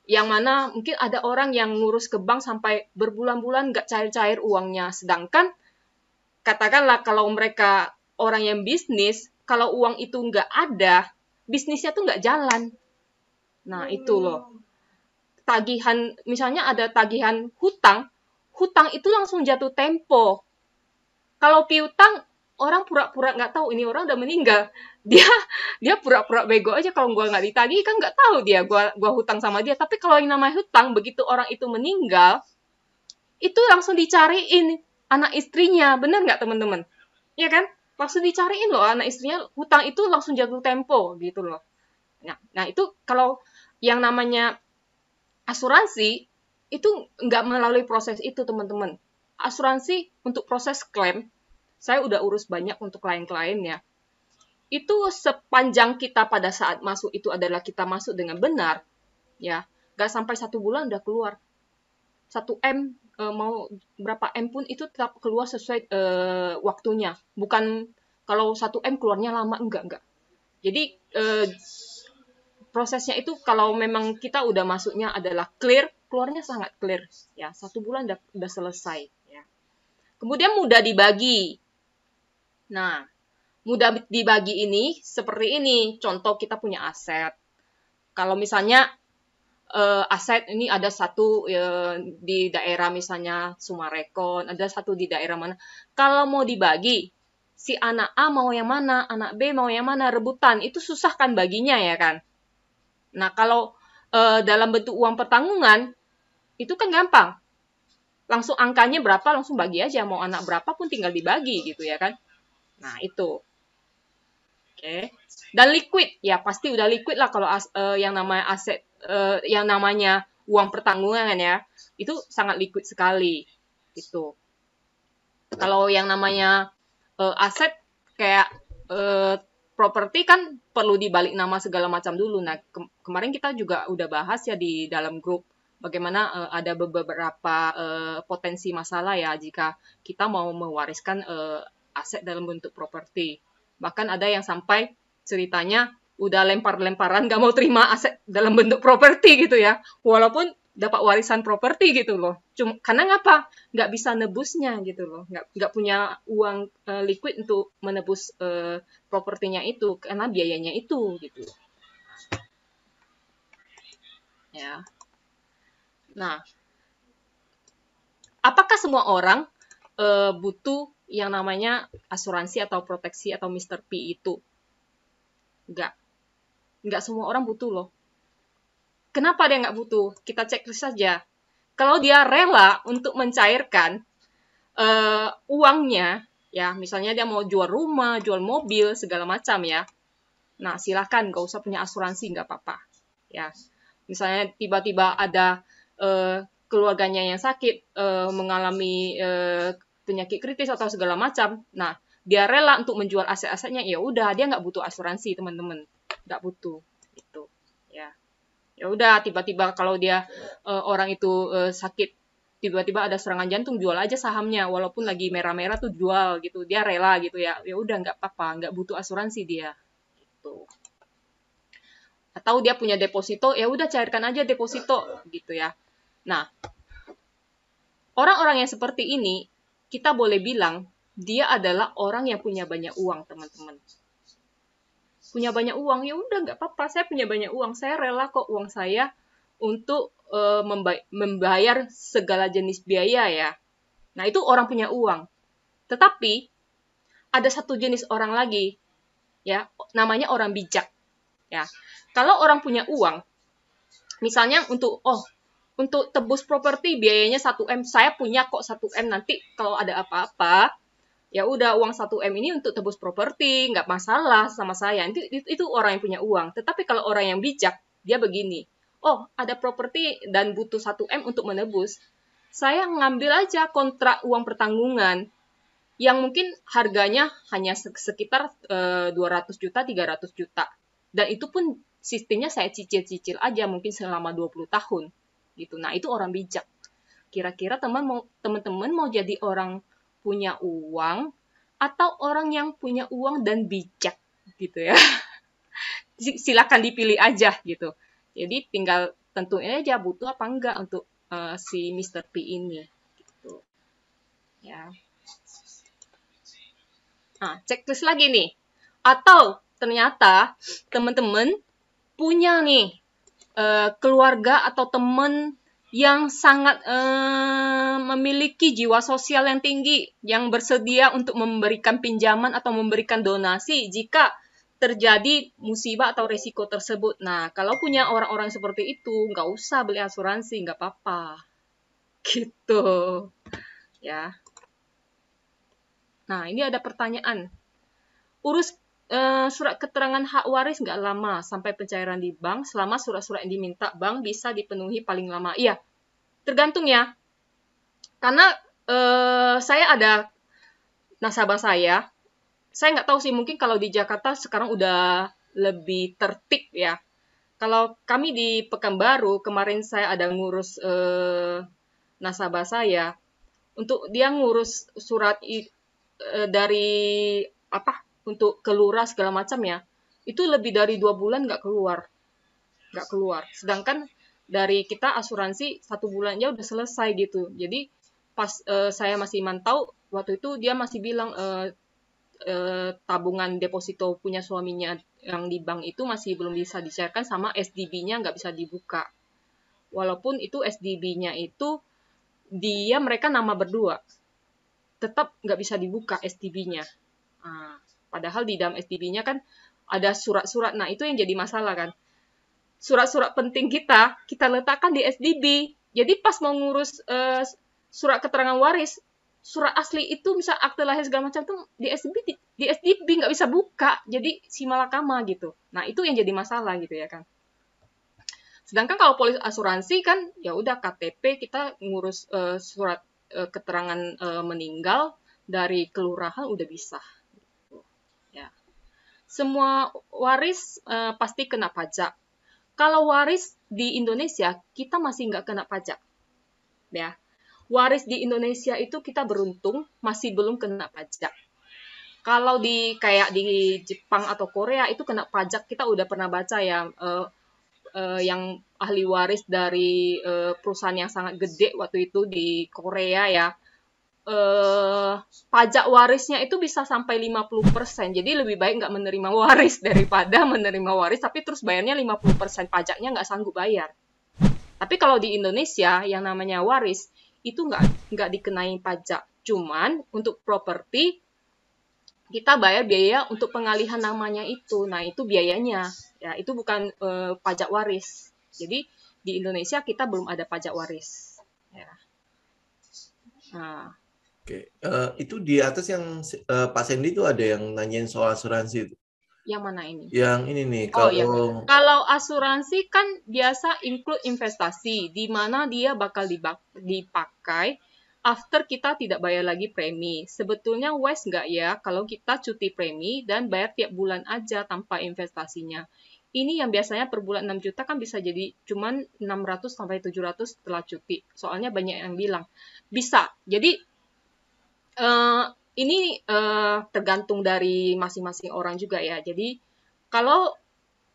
yang mana mungkin ada orang yang ngurus ke bank sampai berbulan-bulan nggak cair-cair uangnya. Sedangkan katakanlah kalau mereka orang yang bisnis, kalau uang itu nggak ada, bisnisnya tuh nggak jalan. Nah, hmm. itu loh. Hmm. Tagihan, misalnya ada tagihan hutang, hutang itu langsung jatuh tempo. Kalau piutang, orang pura-pura nggak tahu ini orang udah meninggal. Dia dia pura-pura bego aja kalau gue nggak ditagih kan nggak tahu dia gue gua hutang sama dia. Tapi kalau yang namanya hutang begitu orang itu meninggal, itu langsung dicariin anak istrinya, bener nggak teman-teman? Iya kan? Langsung dicariin loh anak istrinya hutang itu langsung jatuh tempo gitu loh. Nah, nah itu kalau yang namanya asuransi itu nggak melalui proses itu teman-teman. Asuransi untuk proses klaim, saya udah urus banyak untuk klien-klien ya. Itu sepanjang kita pada saat masuk itu adalah kita masuk dengan benar, ya. Nggak sampai satu bulan udah keluar. Satu M e, mau berapa M pun itu tetap keluar sesuai uh, waktunya. Bukan kalau satu M keluarnya lama enggak enggak. Jadi uh, prosesnya itu kalau memang kita udah masuknya adalah clear keluarnya sangat clear ya satu bulan udah, udah selesai ya kemudian mudah dibagi nah mudah dibagi ini seperti ini contoh kita punya aset kalau misalnya uh, aset ini ada satu uh, di daerah misalnya Sumarekon, ada satu di daerah mana. Kalau mau dibagi, si anak A mau yang mana, anak B mau yang mana, rebutan. Itu susah kan baginya ya kan? Nah, kalau uh, dalam bentuk uang pertanggungan, itu kan gampang. Langsung angkanya berapa, langsung bagi aja. Mau anak berapa pun tinggal dibagi gitu ya kan. Nah, itu. Oke. Okay. Dan liquid, ya pasti udah liquid lah kalau as, uh, yang namanya aset, uh, yang namanya uang pertanggungan ya. Itu sangat liquid sekali. Gitu. Kalau yang namanya uh, aset kayak uh, properti kan perlu dibalik nama segala macam dulu. Nah, ke kemarin kita juga udah bahas ya di dalam grup bagaimana uh, ada beberapa uh, potensi masalah ya jika kita mau mewariskan uh, aset dalam bentuk properti. Bahkan ada yang sampai ceritanya udah lempar-lemparan gak mau terima aset dalam bentuk properti gitu ya. Walaupun dapat warisan properti gitu loh. Cuma karena ngapa? Nggak bisa nebusnya gitu loh. Nggak nggak punya uang uh, liquid untuk menebus uh, propertinya itu karena biayanya itu gitu. Ya. Nah, apakah semua orang uh, butuh yang namanya asuransi atau proteksi atau Mr. P itu? Nggak. Nggak semua orang butuh loh Kenapa dia nggak butuh? Kita cek saja. Kalau dia rela untuk mencairkan uh, uangnya, ya misalnya dia mau jual rumah, jual mobil, segala macam ya. Nah silahkan, nggak usah punya asuransi, nggak apa-apa. Ya, misalnya tiba-tiba ada uh, keluarganya yang sakit, uh, mengalami uh, penyakit kritis atau segala macam. Nah dia rela untuk menjual aset-asetnya, ya udah dia nggak butuh asuransi teman-teman, nggak butuh. itu ya udah tiba-tiba kalau dia uh, orang itu uh, sakit tiba-tiba ada serangan jantung jual aja sahamnya walaupun lagi merah-merah tuh jual gitu dia rela gitu ya ya udah nggak apa-apa nggak butuh asuransi dia gitu atau dia punya deposito ya udah cairkan aja deposito gitu ya nah orang-orang yang seperti ini kita boleh bilang dia adalah orang yang punya banyak uang teman-teman punya banyak uang ya udah nggak apa-apa saya punya banyak uang saya rela kok uang saya untuk uh, membayar segala jenis biaya ya nah itu orang punya uang tetapi ada satu jenis orang lagi ya namanya orang bijak ya kalau orang punya uang misalnya untuk oh untuk tebus properti biayanya 1M saya punya kok 1M nanti kalau ada apa-apa ya udah uang 1 m ini untuk tebus properti nggak masalah sama saya itu, itu orang yang punya uang tetapi kalau orang yang bijak dia begini oh ada properti dan butuh 1 m untuk menebus saya ngambil aja kontrak uang pertanggungan yang mungkin harganya hanya sekitar e, eh, 200 juta 300 juta dan itu pun sistemnya saya cicil-cicil aja mungkin selama 20 tahun gitu nah itu orang bijak kira-kira teman teman-teman mau jadi orang punya uang atau orang yang punya uang dan bijak gitu ya. Silakan dipilih aja gitu. Jadi tinggal tentunya aja butuh apa enggak untuk uh, si Mr. P ini gitu. Ya. Nah, checklist lagi nih. Atau ternyata teman-teman punya nih uh, keluarga atau teman yang sangat uh, memiliki jiwa sosial yang tinggi, yang bersedia untuk memberikan pinjaman atau memberikan donasi jika terjadi musibah atau resiko tersebut. Nah, kalau punya orang-orang seperti itu, nggak usah beli asuransi, nggak apa-apa. Gitu. Ya. Nah, ini ada pertanyaan. Urus Eh, surat keterangan hak waris nggak lama sampai pencairan di bank selama surat-surat yang diminta bank bisa dipenuhi paling lama. Iya, tergantung ya. Karena uh, saya ada nasabah saya, saya nggak tahu sih mungkin kalau di Jakarta sekarang udah lebih tertib ya. Kalau kami di Pekanbaru kemarin saya ada ngurus eh, nasabah saya untuk dia ngurus surat eh, dari apa untuk kelurah segala macam ya itu lebih dari dua bulan nggak keluar nggak keluar sedangkan dari kita asuransi satu bulan aja udah selesai gitu jadi pas uh, saya masih mantau waktu itu dia masih bilang uh, uh, tabungan deposito punya suaminya yang di bank itu masih belum bisa dicairkan sama SDB-nya nggak bisa dibuka walaupun itu SDB-nya itu dia mereka nama berdua tetap nggak bisa dibuka SDB-nya nah, Padahal di dalam SDB-nya kan ada surat-surat. Nah, itu yang jadi masalah kan. Surat-surat penting kita, kita letakkan di SDB. Jadi pas mau ngurus uh, surat keterangan waris, surat asli itu bisa akte lahir segala macam tuh di SDB di, di SDB nggak bisa buka jadi si malakama gitu nah itu yang jadi masalah gitu ya kan sedangkan kalau polis asuransi kan ya udah KTP kita ngurus uh, surat uh, keterangan uh, meninggal dari kelurahan udah bisa semua waris uh, pasti kena pajak. Kalau waris di Indonesia, kita masih nggak kena pajak. Ya. Waris di Indonesia itu kita beruntung masih belum kena pajak. Kalau di kayak di Jepang atau Korea itu kena pajak, kita udah pernah baca ya uh, uh, yang ahli waris dari uh, perusahaan yang sangat gede waktu itu di Korea ya eh, pajak warisnya itu bisa sampai 50%. Jadi lebih baik nggak menerima waris daripada menerima waris tapi terus bayarnya 50% pajaknya nggak sanggup bayar. Tapi kalau di Indonesia yang namanya waris itu nggak nggak dikenai pajak. Cuman untuk properti kita bayar biaya untuk pengalihan namanya itu. Nah, itu biayanya. Ya, itu bukan eh, pajak waris. Jadi di Indonesia kita belum ada pajak waris. Ya. Nah, Oke, uh, itu di atas yang uh, Pak Sandy itu ada yang nanyain soal asuransi itu. Yang mana ini? Yang ini nih. Oh, iya. Kalau... Oh Kalau asuransi kan biasa include investasi, di mana dia bakal dipakai after kita tidak bayar lagi premi. Sebetulnya wise nggak ya kalau kita cuti premi dan bayar tiap bulan aja tanpa investasinya. Ini yang biasanya per bulan 6 juta kan bisa jadi cuman 600 sampai 700 setelah cuti. Soalnya banyak yang bilang. Bisa. Jadi uh, ini uh, tergantung dari masing-masing orang juga ya. Jadi kalau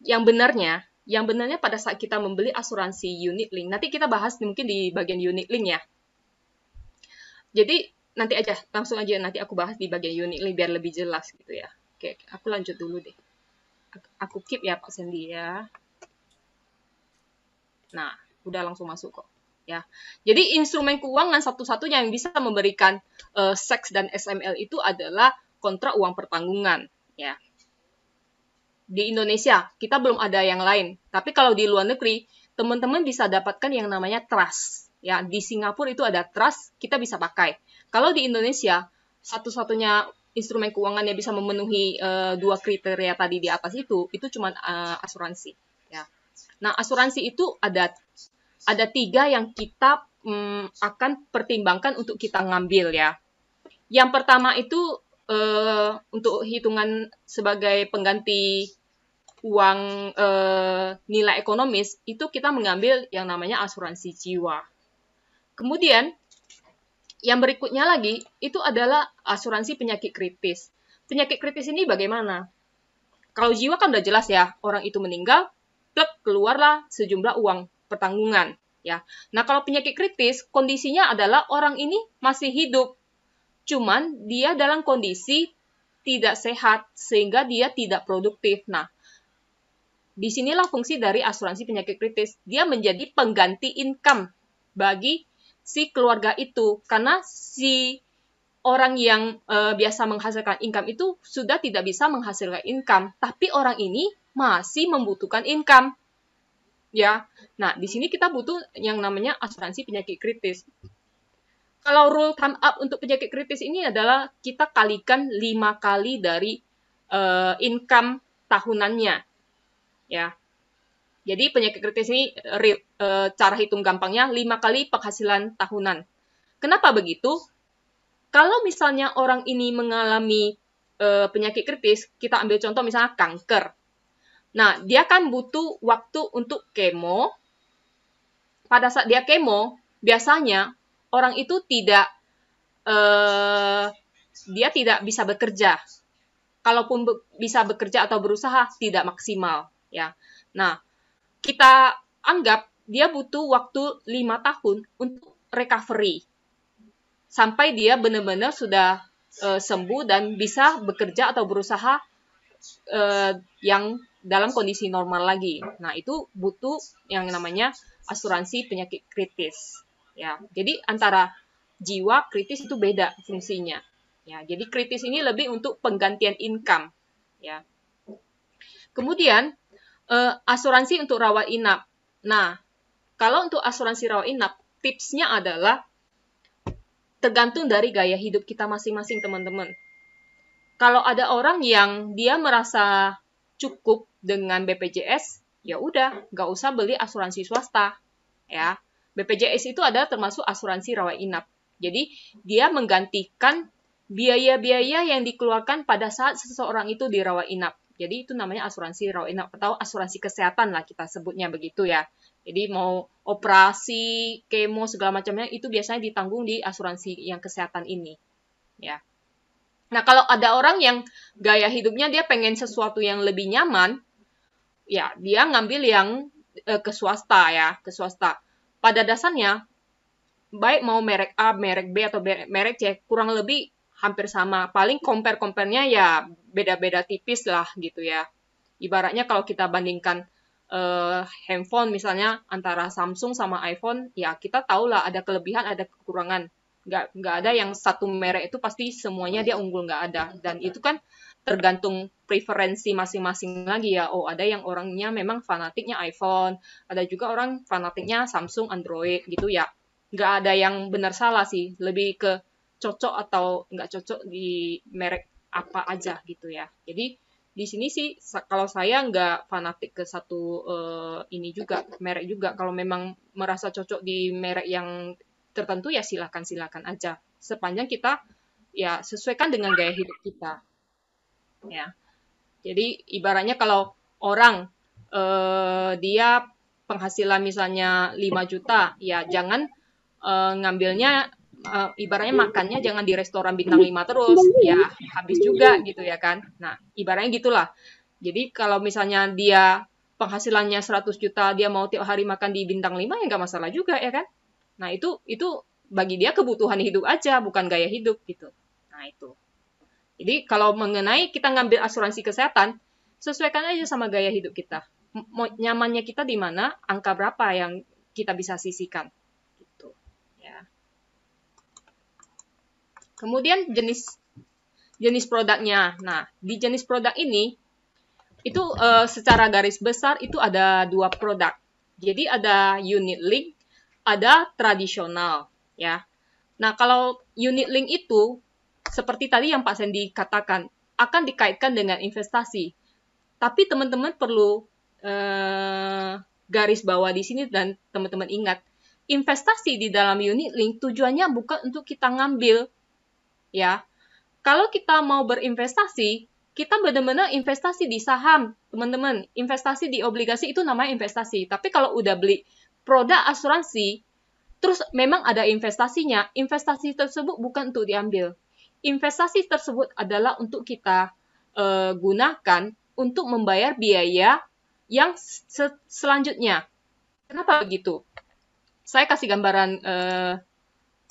yang benarnya, yang benarnya pada saat kita membeli asuransi unit link, nanti kita bahas mungkin di bagian unit link ya. Jadi nanti aja, langsung aja nanti aku bahas di bagian unit link biar lebih jelas gitu ya. Oke, aku lanjut dulu deh. Aku keep ya Pak Sandy ya. Nah, udah langsung masuk kok ya. Jadi instrumen keuangan satu-satunya yang bisa memberikan uh, seks dan SML itu adalah kontrak uang pertanggungan, ya. Di Indonesia kita belum ada yang lain, tapi kalau di luar negeri teman-teman bisa dapatkan yang namanya trust, ya. Di Singapura itu ada trust, kita bisa pakai. Kalau di Indonesia satu-satunya instrumen keuangan yang bisa memenuhi uh, dua kriteria tadi di atas itu itu cuma uh, eh, asuransi, ya. Nah, asuransi itu ada ada tiga yang kita mm, akan pertimbangkan untuk kita ngambil ya. Yang pertama itu uh, untuk hitungan sebagai pengganti uang uh, nilai ekonomis itu kita mengambil yang namanya asuransi jiwa. Kemudian yang berikutnya lagi itu adalah asuransi penyakit kritis. Penyakit kritis ini bagaimana? Kalau jiwa kan udah jelas ya, orang itu meninggal, plek keluarlah sejumlah uang pertanggungan ya. Nah, kalau penyakit kritis kondisinya adalah orang ini masih hidup. Cuman dia dalam kondisi tidak sehat sehingga dia tidak produktif. Nah, disinilah fungsi dari asuransi penyakit kritis. Dia menjadi pengganti income bagi si keluarga itu karena si orang yang e, biasa menghasilkan income itu sudah tidak bisa menghasilkan income, tapi orang ini masih membutuhkan income ya. Nah, di sini kita butuh yang namanya asuransi penyakit kritis. Kalau rule time up untuk penyakit kritis ini adalah kita kalikan lima kali dari uh, income tahunannya. Ya. Jadi penyakit kritis ini uh, cara hitung gampangnya lima kali penghasilan tahunan. Kenapa begitu? Kalau misalnya orang ini mengalami eh, penyakit kritis, kita ambil contoh misalnya kanker Nah, dia kan butuh waktu untuk kemo. Pada saat dia kemo, biasanya orang itu tidak eh, dia tidak bisa bekerja. Kalaupun be bisa bekerja atau berusaha tidak maksimal, ya. Nah, kita anggap dia butuh waktu lima tahun untuk recovery sampai dia benar-benar sudah uh, sembuh dan bisa bekerja atau berusaha uh, yang dalam kondisi normal lagi. Nah, itu butuh yang namanya asuransi penyakit kritis. Ya, jadi antara jiwa kritis itu beda fungsinya. Ya, jadi kritis ini lebih untuk penggantian income. Ya. Kemudian eh, asuransi untuk rawat inap. Nah, kalau untuk asuransi rawat inap, tipsnya adalah tergantung dari gaya hidup kita masing-masing, teman-teman. Kalau ada orang yang dia merasa cukup dengan BPJS, ya udah, nggak usah beli asuransi swasta, ya. BPJS itu adalah termasuk asuransi rawat inap. Jadi dia menggantikan biaya-biaya yang dikeluarkan pada saat seseorang itu dirawat inap. Jadi itu namanya asuransi rawat inap atau asuransi kesehatan lah kita sebutnya begitu ya. Jadi mau operasi, kemo segala macamnya itu biasanya ditanggung di asuransi yang kesehatan ini. Ya. Nah, kalau ada orang yang gaya hidupnya dia pengen sesuatu yang lebih nyaman, ya dia ngambil yang eh, ke swasta ya, ke swasta. Pada dasarnya baik mau merek A, merek B atau merek C kurang lebih hampir sama. Paling compare compare ya beda-beda tipis lah gitu ya. Ibaratnya kalau kita bandingkan uh, handphone misalnya antara Samsung sama iPhone, ya kita tahu lah ada kelebihan, ada kekurangan. Nggak, nggak ada yang satu merek itu pasti semuanya dia unggul, nggak ada. Dan itu kan tergantung preferensi masing-masing lagi ya. Oh, ada yang orangnya memang fanatiknya iPhone, ada juga orang fanatiknya Samsung, Android gitu ya. Nggak ada yang benar salah sih, lebih ke cocok atau nggak cocok di merek apa aja gitu ya. Jadi di sini sih kalau saya nggak fanatik ke satu uh, ini juga merek juga. Kalau memang merasa cocok di merek yang tertentu ya silakan silakan aja. Sepanjang kita ya sesuaikan dengan gaya hidup kita ya. Jadi ibaratnya kalau orang eh, dia penghasilan misalnya 5 juta, ya jangan eh, ngambilnya eh, ibaratnya makannya jangan di restoran bintang 5 terus, ya habis juga gitu ya kan. Nah, ibaratnya gitulah. Jadi kalau misalnya dia penghasilannya 100 juta, dia mau tiap hari makan di bintang 5 ya nggak masalah juga ya kan. Nah, itu itu bagi dia kebutuhan hidup aja, bukan gaya hidup gitu. Nah, itu. Jadi kalau mengenai kita ngambil asuransi kesehatan, sesuaikan aja sama gaya hidup kita. Nyamannya kita di mana, angka berapa yang kita bisa sisihkan. Gitu, ya. Kemudian jenis jenis produknya. Nah, di jenis produk ini itu uh, secara garis besar itu ada dua produk. Jadi ada unit link, ada tradisional, ya. Nah, kalau unit link itu seperti tadi yang Pak Sandy katakan, akan dikaitkan dengan investasi. Tapi teman-teman perlu eh, garis bawah di sini dan teman-teman ingat, investasi di dalam unit link tujuannya bukan untuk kita ngambil, ya. Kalau kita mau berinvestasi, kita benar-benar investasi di saham, teman-teman. Investasi di obligasi itu namanya investasi. Tapi kalau udah beli produk asuransi, terus memang ada investasinya, investasi tersebut bukan untuk diambil investasi tersebut adalah untuk kita uh, gunakan untuk membayar biaya yang se selanjutnya. Kenapa begitu? Saya kasih gambaran uh,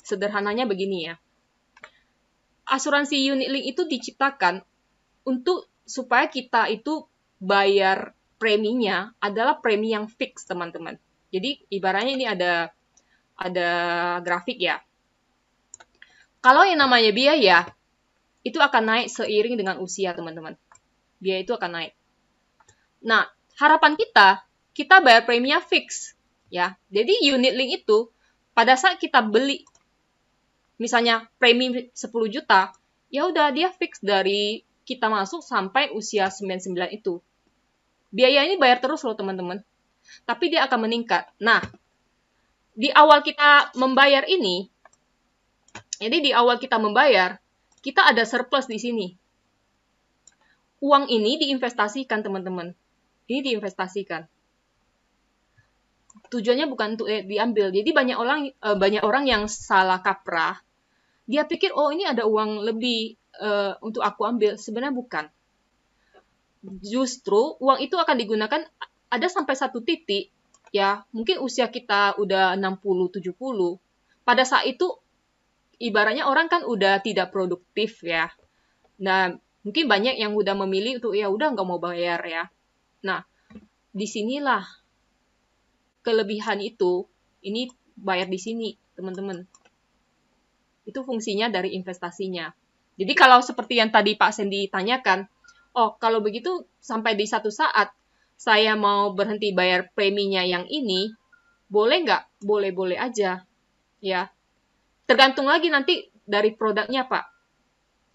sederhananya begini ya. Asuransi unit link itu diciptakan untuk supaya kita itu bayar preminya adalah premi yang fix, teman-teman. Jadi ibaratnya ini ada ada grafik ya. Kalau yang namanya biaya, itu akan naik seiring dengan usia, teman-teman. Biaya itu akan naik. Nah, harapan kita, kita bayar preminya fix, ya. Jadi unit link itu pada saat kita beli misalnya premi 10 juta, ya udah dia fix dari kita masuk sampai usia 99 itu. Biaya ini bayar terus loh, teman-teman. Tapi dia akan meningkat. Nah, di awal kita membayar ini, jadi di awal kita membayar, kita ada surplus di sini. Uang ini diinvestasikan, teman-teman. Ini diinvestasikan. Tujuannya bukan untuk eh, diambil. Jadi banyak orang eh, banyak orang yang salah kaprah. Dia pikir, "Oh, ini ada uang lebih eh, untuk aku ambil." Sebenarnya bukan. Justru uang itu akan digunakan ada sampai satu titik ya, mungkin usia kita udah 60, 70. Pada saat itu ibaratnya orang kan udah tidak produktif ya. Nah, mungkin banyak yang udah memilih untuk ya udah nggak mau bayar ya. Nah, disinilah kelebihan itu, ini bayar di sini, teman-teman. Itu fungsinya dari investasinya. Jadi kalau seperti yang tadi Pak Sendi tanyakan, oh kalau begitu sampai di satu saat saya mau berhenti bayar preminya yang ini, boleh nggak? Boleh-boleh aja, ya tergantung lagi nanti dari produknya Pak.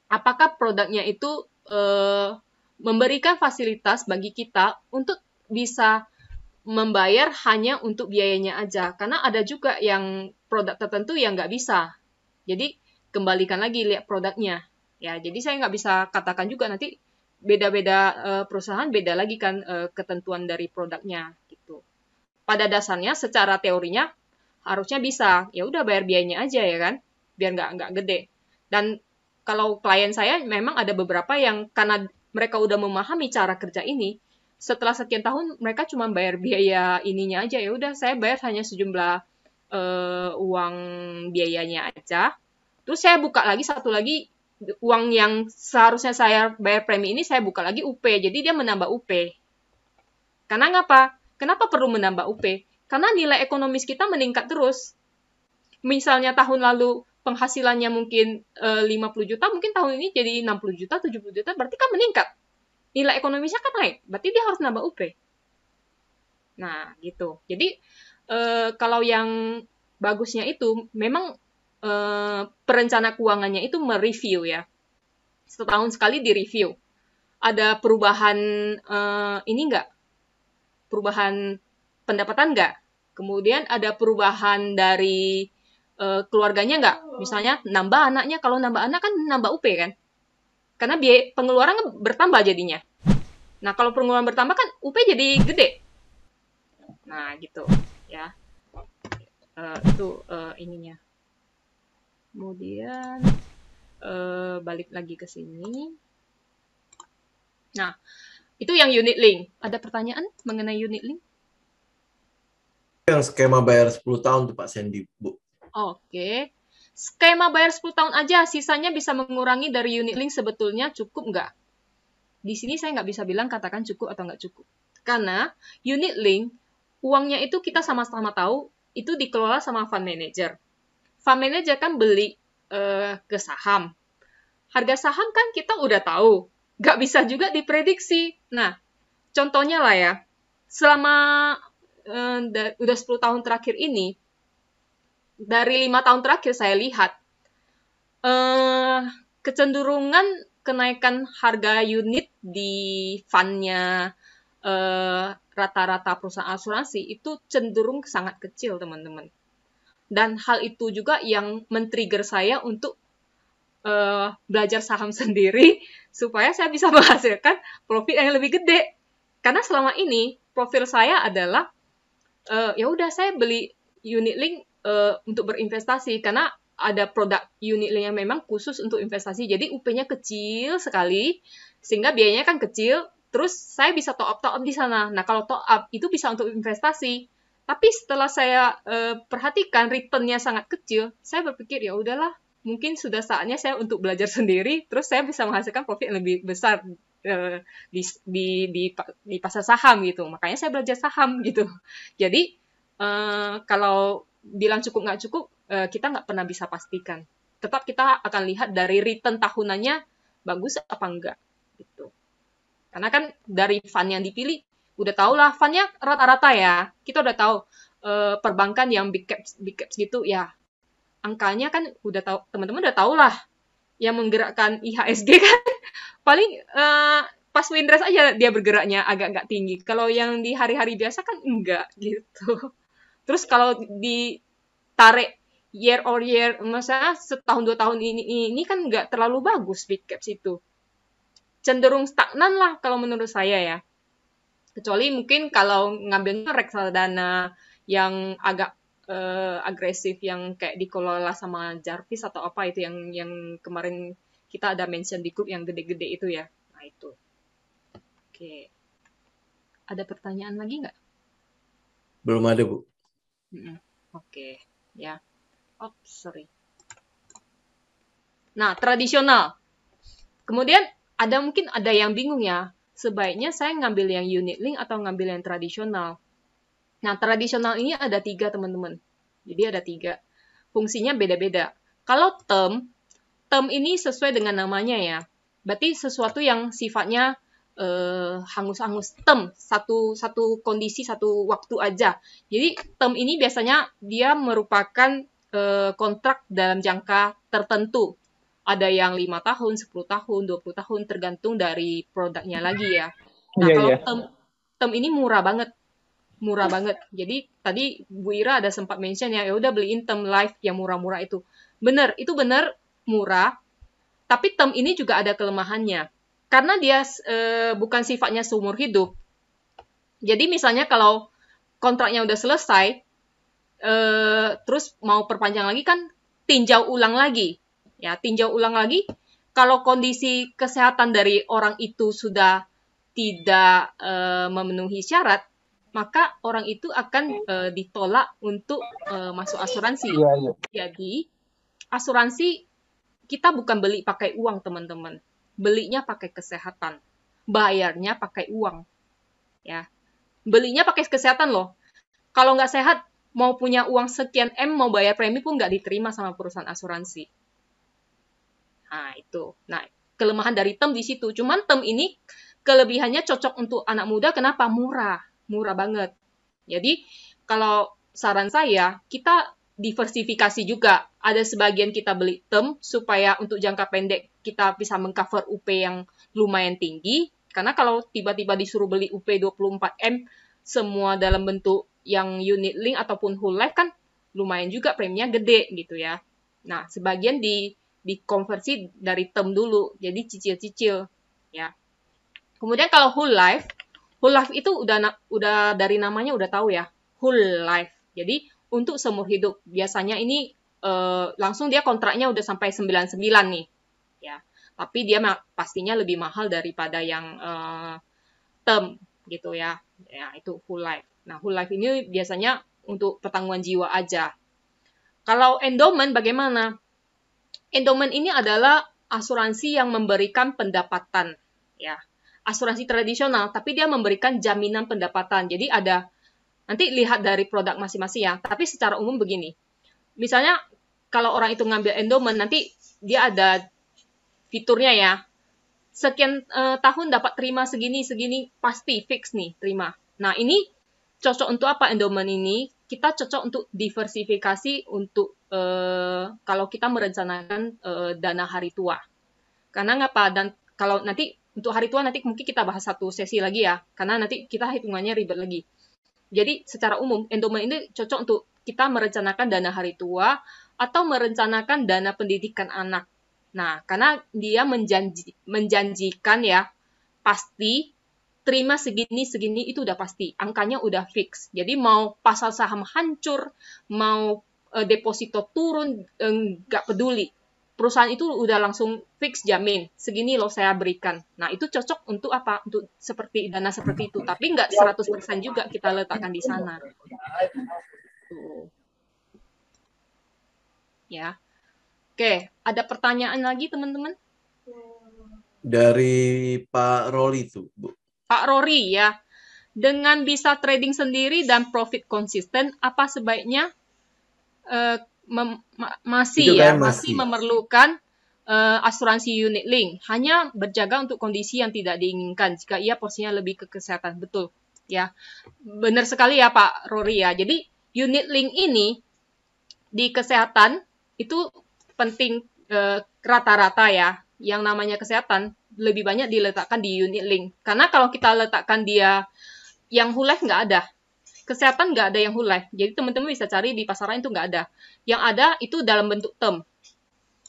Apakah produknya itu uh, memberikan fasilitas bagi kita untuk bisa membayar hanya untuk biayanya aja. Karena ada juga yang produk tertentu yang nggak bisa. Jadi kembalikan lagi lihat produknya. Ya, jadi saya nggak bisa katakan juga nanti beda-beda uh, perusahaan beda lagi kan uh, ketentuan dari produknya gitu. Pada dasarnya secara teorinya harusnya bisa ya udah bayar biayanya aja ya kan biar nggak nggak gede dan kalau klien saya memang ada beberapa yang karena mereka udah memahami cara kerja ini setelah sekian tahun mereka cuma bayar biaya ininya aja ya udah saya bayar hanya sejumlah uh, uang biayanya aja terus saya buka lagi satu lagi uang yang seharusnya saya bayar premi ini saya buka lagi UP jadi dia menambah UP karena ngapa kenapa perlu menambah UP karena nilai ekonomis kita meningkat terus. Misalnya tahun lalu penghasilannya mungkin e, eh, 50 juta, mungkin tahun ini jadi 60 juta, 70 juta, berarti kan meningkat. Nilai ekonomisnya kan naik, berarti dia harus nambah UP. Nah, gitu. Jadi eh, kalau yang bagusnya itu memang eh, perencana keuangannya itu mereview ya. Setahun sekali direview. Ada perubahan ini enggak? Perubahan pendapatan nggak? Kemudian ada perubahan dari uh, keluarganya nggak? Misalnya nambah anaknya, kalau nambah anak kan nambah UP kan? Karena biaya pengeluaran kan bertambah jadinya. Nah kalau pengeluaran bertambah kan UP jadi gede. Nah gitu ya. Uh, itu uh, ininya. Kemudian uh, balik lagi ke sini. Nah, itu yang unit link. Ada pertanyaan mengenai unit link? yang skema bayar 10 tahun tuh Pak Sandy, Bu. Oke. Skema bayar 10 tahun aja, sisanya bisa mengurangi dari unit link sebetulnya cukup nggak? Di sini saya nggak bisa bilang katakan cukup atau nggak cukup. Karena unit link, uangnya itu kita sama-sama tahu, itu dikelola sama fund manager. Fund manager kan beli uh, ke saham. Harga saham kan kita udah tahu, nggak bisa juga diprediksi. Nah, contohnya lah ya, selama uh, udah 10 tahun terakhir ini dari lima tahun terakhir saya lihat uh, kecenderungan kenaikan harga unit di fundnya uh, rata-rata perusahaan asuransi itu cenderung sangat kecil teman-teman dan hal itu juga yang men-trigger saya untuk uh, belajar saham sendiri supaya saya bisa menghasilkan profit yang lebih gede karena selama ini profil saya adalah Eh, ya udah saya beli unit link uh, untuk berinvestasi karena ada produk unit link yang memang khusus untuk investasi. Jadi UP-nya kecil sekali sehingga biayanya kan kecil. Terus saya bisa top up top up di sana. Nah, kalau top up itu bisa untuk investasi. Tapi setelah saya uh, perhatikan returnnya sangat kecil, saya berpikir ya udahlah, mungkin sudah saatnya saya untuk belajar sendiri, terus saya bisa menghasilkan profit yang lebih besar Eh, di, di di di pasar saham gitu makanya saya belajar saham gitu jadi uh, kalau bilang cukup nggak cukup uh, kita nggak pernah bisa pastikan tetap kita akan lihat dari return tahunannya bagus apa enggak gitu karena kan dari fund yang dipilih udah tau lah fundnya rata-rata ya kita udah tahu uh, perbankan yang big caps big caps gitu ya angkanya kan udah tahu teman-teman udah tau lah yang menggerakkan IHSG kan paling uh, pas windres aja dia bergeraknya agak nggak tinggi. Kalau yang di hari-hari biasa kan enggak gitu. Terus kalau ditarik year or year, misalnya setahun dua tahun ini ini kan enggak terlalu bagus big caps itu. Cenderung stagnan lah kalau menurut saya ya. Kecuali mungkin kalau ngambilnya reksadana yang agak uh, agresif yang kayak dikelola sama Jarvis atau apa itu yang yang kemarin kita ada mention di grup yang gede-gede itu ya. Nah itu. Oke. Ada pertanyaan lagi nggak? Belum ada bu. Mm -mm. Oke. Ya. Oh sorry. Nah tradisional. Kemudian ada mungkin ada yang bingung ya. Sebaiknya saya ngambil yang unit link atau ngambil yang tradisional Nah, tradisional ini ada tiga, teman-teman. Jadi ada tiga. Fungsinya beda-beda. Kalau term, term ini sesuai dengan namanya ya. Berarti sesuatu yang sifatnya eh, hangus-hangus Uh, term, satu, satu kondisi, satu waktu aja. Jadi term ini biasanya dia merupakan uh, kontrak dalam jangka tertentu. Ada yang lima tahun, 10 tahun, 20 tahun, tergantung dari produknya lagi ya. Nah, yeah, kalau yeah. Term, term ini murah banget murah banget. Jadi tadi Bu Ira ada sempat mention ya, ya udah beliin term life yang murah-murah itu. Bener, itu bener murah. Tapi term ini juga ada kelemahannya. Karena dia e, bukan sifatnya seumur hidup. Jadi misalnya kalau kontraknya udah selesai, e, terus mau perpanjang lagi kan tinjau ulang lagi. Ya, tinjau ulang lagi kalau kondisi kesehatan dari orang itu sudah tidak e, memenuhi syarat, maka orang itu akan uh, ditolak untuk uh, masuk asuransi. Ya, ya. Jadi asuransi kita bukan beli pakai uang teman-teman, belinya pakai kesehatan, bayarnya pakai uang, ya. Belinya pakai kesehatan loh. Kalau nggak sehat mau punya uang sekian m mau bayar premi pun nggak diterima sama perusahaan asuransi. Nah itu. Nah kelemahan dari tem di situ. Cuman tem ini kelebihannya cocok untuk anak muda. Kenapa? Murah murah banget. Jadi kalau saran saya, kita diversifikasi juga. Ada sebagian kita beli term supaya untuk jangka pendek kita bisa mengcover UP yang lumayan tinggi. Karena kalau tiba-tiba disuruh beli UP 24M semua dalam bentuk yang unit link ataupun whole life kan lumayan juga premnya gede gitu ya. Nah, sebagian di dikonversi dari term dulu, jadi cicil-cicil ya. Kemudian kalau whole life Whole life itu udah udah dari namanya udah tahu ya, whole life. Jadi untuk seumur hidup. Biasanya ini uh, langsung dia kontraknya udah sampai 99 nih. Ya. Tapi dia pastinya lebih mahal daripada yang uh, term gitu ya. Ya, itu whole life. Nah, whole life ini biasanya untuk pertanggungan jiwa aja. Kalau endowment bagaimana? Endowment ini adalah asuransi yang memberikan pendapatan ya asuransi tradisional, tapi dia memberikan jaminan pendapatan. Jadi ada nanti lihat dari produk masing-masing ya. Tapi secara umum begini. Misalnya kalau orang itu ngambil endowment nanti dia ada fiturnya ya. Sekian eh, tahun dapat terima segini segini pasti fix nih terima. Nah, ini cocok untuk apa endowment ini? Kita cocok untuk diversifikasi untuk eh, kalau kita merencanakan eh, dana hari tua. Karena ngapa? Dan kalau nanti untuk hari tua nanti mungkin kita bahas satu sesi lagi ya, karena nanti kita hitungannya ribet lagi. Jadi secara umum endowment ini cocok untuk kita merencanakan dana hari tua atau merencanakan dana pendidikan anak. Nah, karena dia menjanji, menjanjikan ya, pasti terima segini segini itu udah pasti angkanya udah fix jadi mau pasal saham hancur mau eh, deposito turun eh, nggak peduli perusahaan itu udah langsung fix jamin segini loh saya berikan. Nah itu cocok untuk apa? Untuk seperti dana seperti itu. Tapi nggak 100% juga kita letakkan di sana. Tuh. Ya. Oke, ada pertanyaan lagi teman-teman? Dari Pak Roli itu, Bu. Pak Rory ya. Dengan bisa trading sendiri dan profit konsisten, apa sebaiknya eh, mem ma masih ya kan masih, masih memerlukan uh, asuransi unit link hanya berjaga untuk kondisi yang tidak diinginkan jika ia porsinya lebih ke kesehatan betul ya benar sekali ya Pak Rory ya jadi unit link ini di kesehatan itu penting eh, rata-rata uh, ya yang namanya kesehatan lebih banyak diletakkan di unit link karena kalau kita letakkan dia yang hulek nggak ada kesehatan nggak ada yang whole life. Jadi teman-teman bisa cari di pasaran itu nggak ada. Yang ada itu dalam bentuk term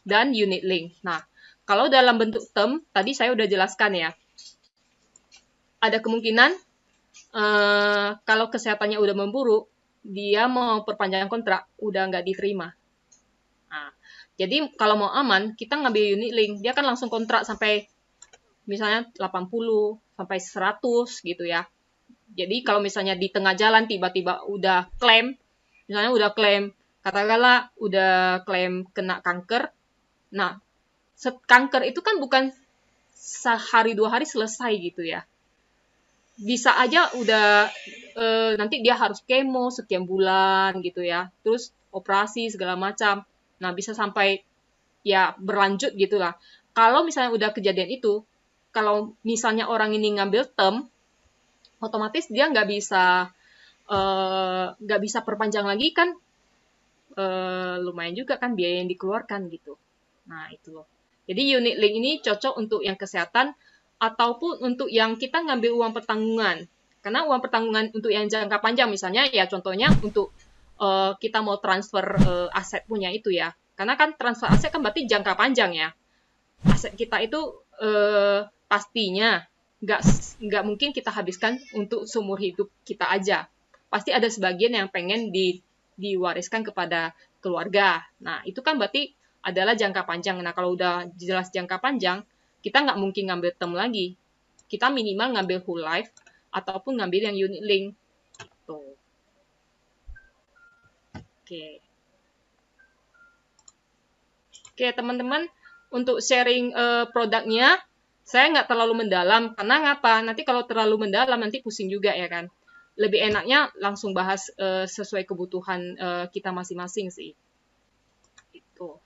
dan unit link. Nah, kalau dalam bentuk term, tadi saya udah jelaskan ya. Ada kemungkinan uh, kalau kesehatannya udah memburuk, dia mau perpanjangan kontrak, udah nggak diterima. Nah, jadi kalau mau aman, kita ngambil unit link, dia kan langsung kontrak sampai misalnya 80 sampai 100 gitu ya. Jadi kalau misalnya di tengah jalan tiba-tiba udah klaim, misalnya udah klaim, katakanlah udah klaim kena kanker. Nah, kanker itu kan bukan sehari dua hari selesai gitu ya. Bisa aja udah e, nanti dia harus kemo sekian bulan gitu ya. Terus operasi segala macam. Nah, bisa sampai ya berlanjut gitulah. Kalau misalnya udah kejadian itu, kalau misalnya orang ini ngambil term, otomatis dia nggak bisa eh, nggak uh, bisa perpanjang lagi kan uh, lumayan juga kan biaya yang dikeluarkan gitu. Nah itu loh. Jadi unit link ini cocok untuk yang kesehatan ataupun untuk yang kita ngambil uang pertanggungan. Karena uang pertanggungan untuk yang jangka panjang misalnya ya contohnya untuk uh, kita mau transfer uh, aset punya itu ya. Karena kan transfer aset kan berarti jangka panjang ya. Aset kita itu uh, pastinya nggak nggak mungkin kita habiskan untuk seumur hidup kita aja. Pasti ada sebagian yang pengen di, diwariskan kepada keluarga. Nah, itu kan berarti adalah jangka panjang. Nah, kalau udah jelas jangka panjang, kita nggak mungkin ngambil term lagi. Kita minimal ngambil whole life ataupun ngambil yang unit link. Tuh. Oke. Oke, teman-teman, untuk sharing uh, produknya saya nggak terlalu mendalam, karena ngapa? Nanti kalau terlalu mendalam nanti pusing juga ya kan. Lebih enaknya langsung bahas uh, sesuai kebutuhan uh, kita masing-masing sih. Itu.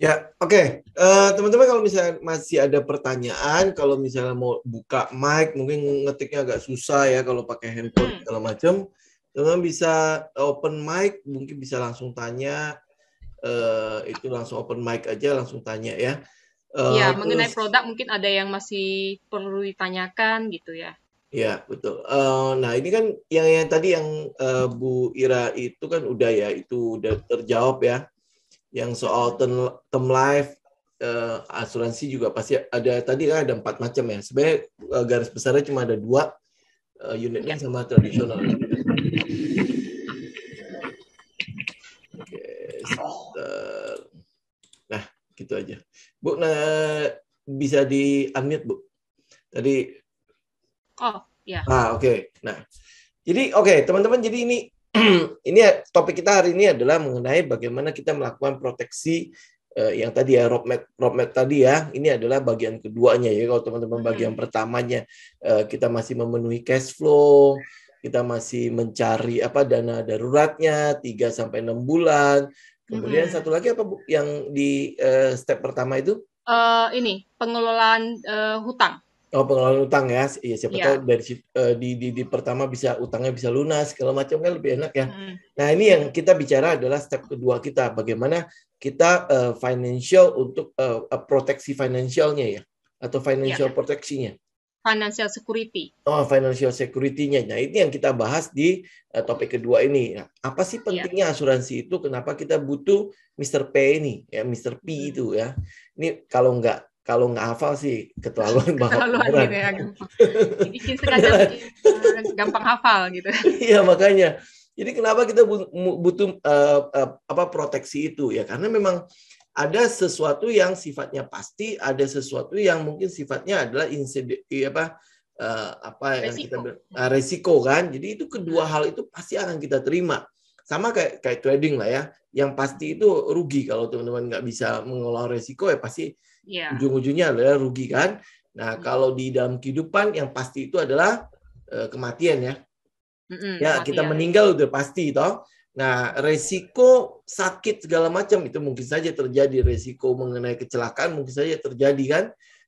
Ya, oke. Okay. Uh, eh, teman-teman kalau misalnya masih ada pertanyaan, kalau misalnya mau buka mic, mungkin ngetiknya agak susah ya kalau pakai handphone hmm. segala macam. Teman-teman bisa open mic, mungkin bisa langsung tanya. Uh, itu langsung open mic aja, langsung tanya ya. Uh, ya, terus, mengenai produk mungkin ada yang masih perlu ditanyakan gitu ya. Ya, betul. Uh, nah, ini kan yang yang tadi yang uh, Bu Ira itu kan udah ya, itu udah terjawab ya. Yang soal term, term life uh, asuransi juga pasti ada tadi kan ada empat macam ya. Sebenarnya uh, garis besarnya cuma ada dua uh, unitnya sama tradisional. Oke, okay, oh. Nah, gitu aja. Bu, nah, bisa di unmute Bu. Tadi. Oh, ya. Ah, oke. Okay. Nah, jadi oke okay, teman-teman. Jadi ini ini topik kita hari ini adalah mengenai bagaimana kita melakukan proteksi eh, yang tadi ya roadmap roadmap tadi ya. Ini adalah bagian keduanya ya. Kalau teman-teman bagian hmm. pertamanya eh, kita masih memenuhi cash flow, kita masih mencari apa dana daruratnya 3 sampai enam bulan Kemudian hmm. satu lagi apa Bu yang di uh, step pertama itu? Uh, ini pengelolaan uh, hutang. Oh pengelolaan hutang ya, iya siapa yeah. tahu dari uh, di, di di pertama bisa utangnya bisa lunas kalau macam kan lebih enak ya. Mm. Nah ini yang kita bicara adalah step kedua kita bagaimana kita uh, financial untuk uh, proteksi financialnya ya atau financial yeah. proteksinya financial security. Oh, financial security-nya. Nah, ini yang kita bahas di uh, topik kedua ini. Nah, apa sih iya. pentingnya yeah. asuransi itu? Kenapa kita butuh Mr. P ini, ya Mr. P hmm. itu ya. Ini kalau nggak kalau nggak hafal sih keterlaluan banget. Keterlaluan gitu ya. Bikin sengaja eh, gampang hafal gitu. Iya, makanya. Jadi kenapa kita butuh uh, uh, apa proteksi itu ya? Karena memang ada sesuatu yang sifatnya pasti, ada sesuatu yang mungkin sifatnya adalah insid apa eh, apa yang resiko. kita uh, resiko kan. Jadi itu kedua hal itu pasti akan kita terima. Sama kayak kayak trading lah ya. Yang pasti itu rugi kalau teman-teman nggak bisa mengelola resiko ya pasti yeah. ujung-ujungnya adalah rugi kan. Nah, hmm. kalau di dalam kehidupan yang pasti itu adalah eh, kematian ya. mm hmm ya, kematian. kita meninggal udah pasti toh. Nah, resiko sakit segala macam itu mungkin saja terjadi, resiko mengenai kecelakaan mungkin saja terjadi kan.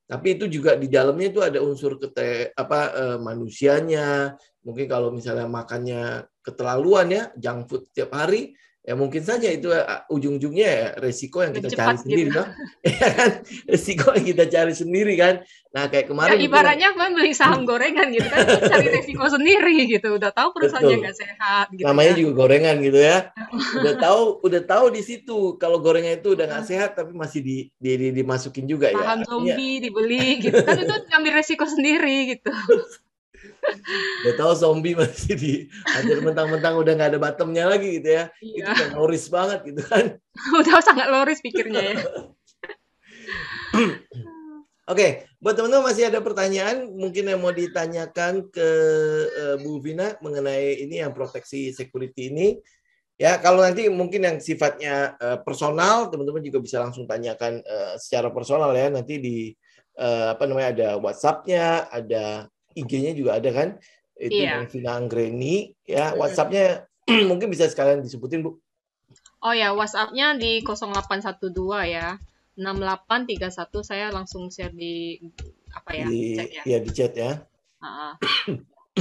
Tapi itu juga di dalamnya itu ada unsur kete, apa eh, manusianya. Mungkin kalau misalnya makannya keterlaluan ya, junk food setiap hari, ya mungkin saja itu eh, ujung-ujungnya ya resiko yang kita Cepat cari gitu. sendiri kan? Ya kan resiko yang kita cari sendiri kan nah kayak ya, kemarin ya, ibaratnya kan membeli saham hmm. gorengan gitu kan cari resiko sendiri gitu udah tahu perusahaannya nggak sehat gitu namanya kan. juga gorengan gitu ya udah tahu udah tahu di situ kalau gorengan itu udah nggak sehat tapi masih di, di, di dimasukin juga saham ya saham zombie dibeli gitu kan itu ngambil resiko sendiri gitu Udah tahu zombie masih di hajar mentang-mentang udah nggak ada bottomnya lagi gitu ya. Iya. Itu kan loris banget gitu kan. udah sangat loris pikirnya ya. Oke, okay. buat teman-teman masih ada pertanyaan mungkin yang mau ditanyakan ke uh, Bu Vina mengenai ini yang proteksi security ini. Ya, kalau nanti mungkin yang sifatnya uh, personal, teman-teman juga bisa langsung tanyakan uh, secara personal ya. Nanti di uh, apa namanya ada WhatsApp-nya, ada IG-nya juga ada kan? Itu yeah. Vina Anggreni ya. WhatsApp-nya mungkin bisa sekalian disebutin, Bu. Oh ya, WhatsApp-nya di 0812 ya. 6831 saya langsung share di apa ya? Di, chat ya. ya di chat ya. Uh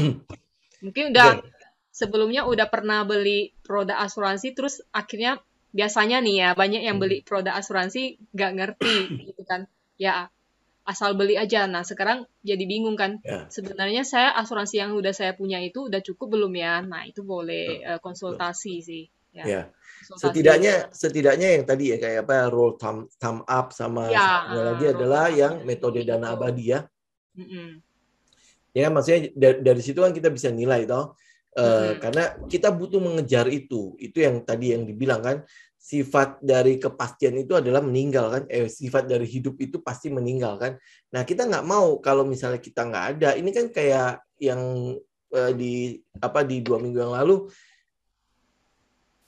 mungkin udah okay. sebelumnya udah pernah beli produk asuransi terus akhirnya biasanya nih ya banyak yang hmm. beli produk asuransi nggak ngerti gitu kan ya asal beli aja. Nah, sekarang jadi bingung kan. Yeah. Sebenarnya saya asuransi yang udah saya punya itu udah cukup belum ya? Nah, itu boleh uh, konsultasi Betul. sih. Ya. Yeah. setidaknya ya. setidaknya yang tadi ya kayak apa roll thumb thumb up sama ya, satu lagi adalah yang ya, metode dana gitu. abadi ya. Mm -hmm. Ya, maksudnya dari, situ kan kita bisa nilai toh. Uh, hmm. karena kita butuh mengejar itu itu yang tadi yang dibilang kan sifat dari kepastian itu adalah meninggal kan eh sifat dari hidup itu pasti meninggal kan nah kita nggak mau kalau misalnya kita nggak ada ini kan kayak yang eh, di apa di dua minggu yang lalu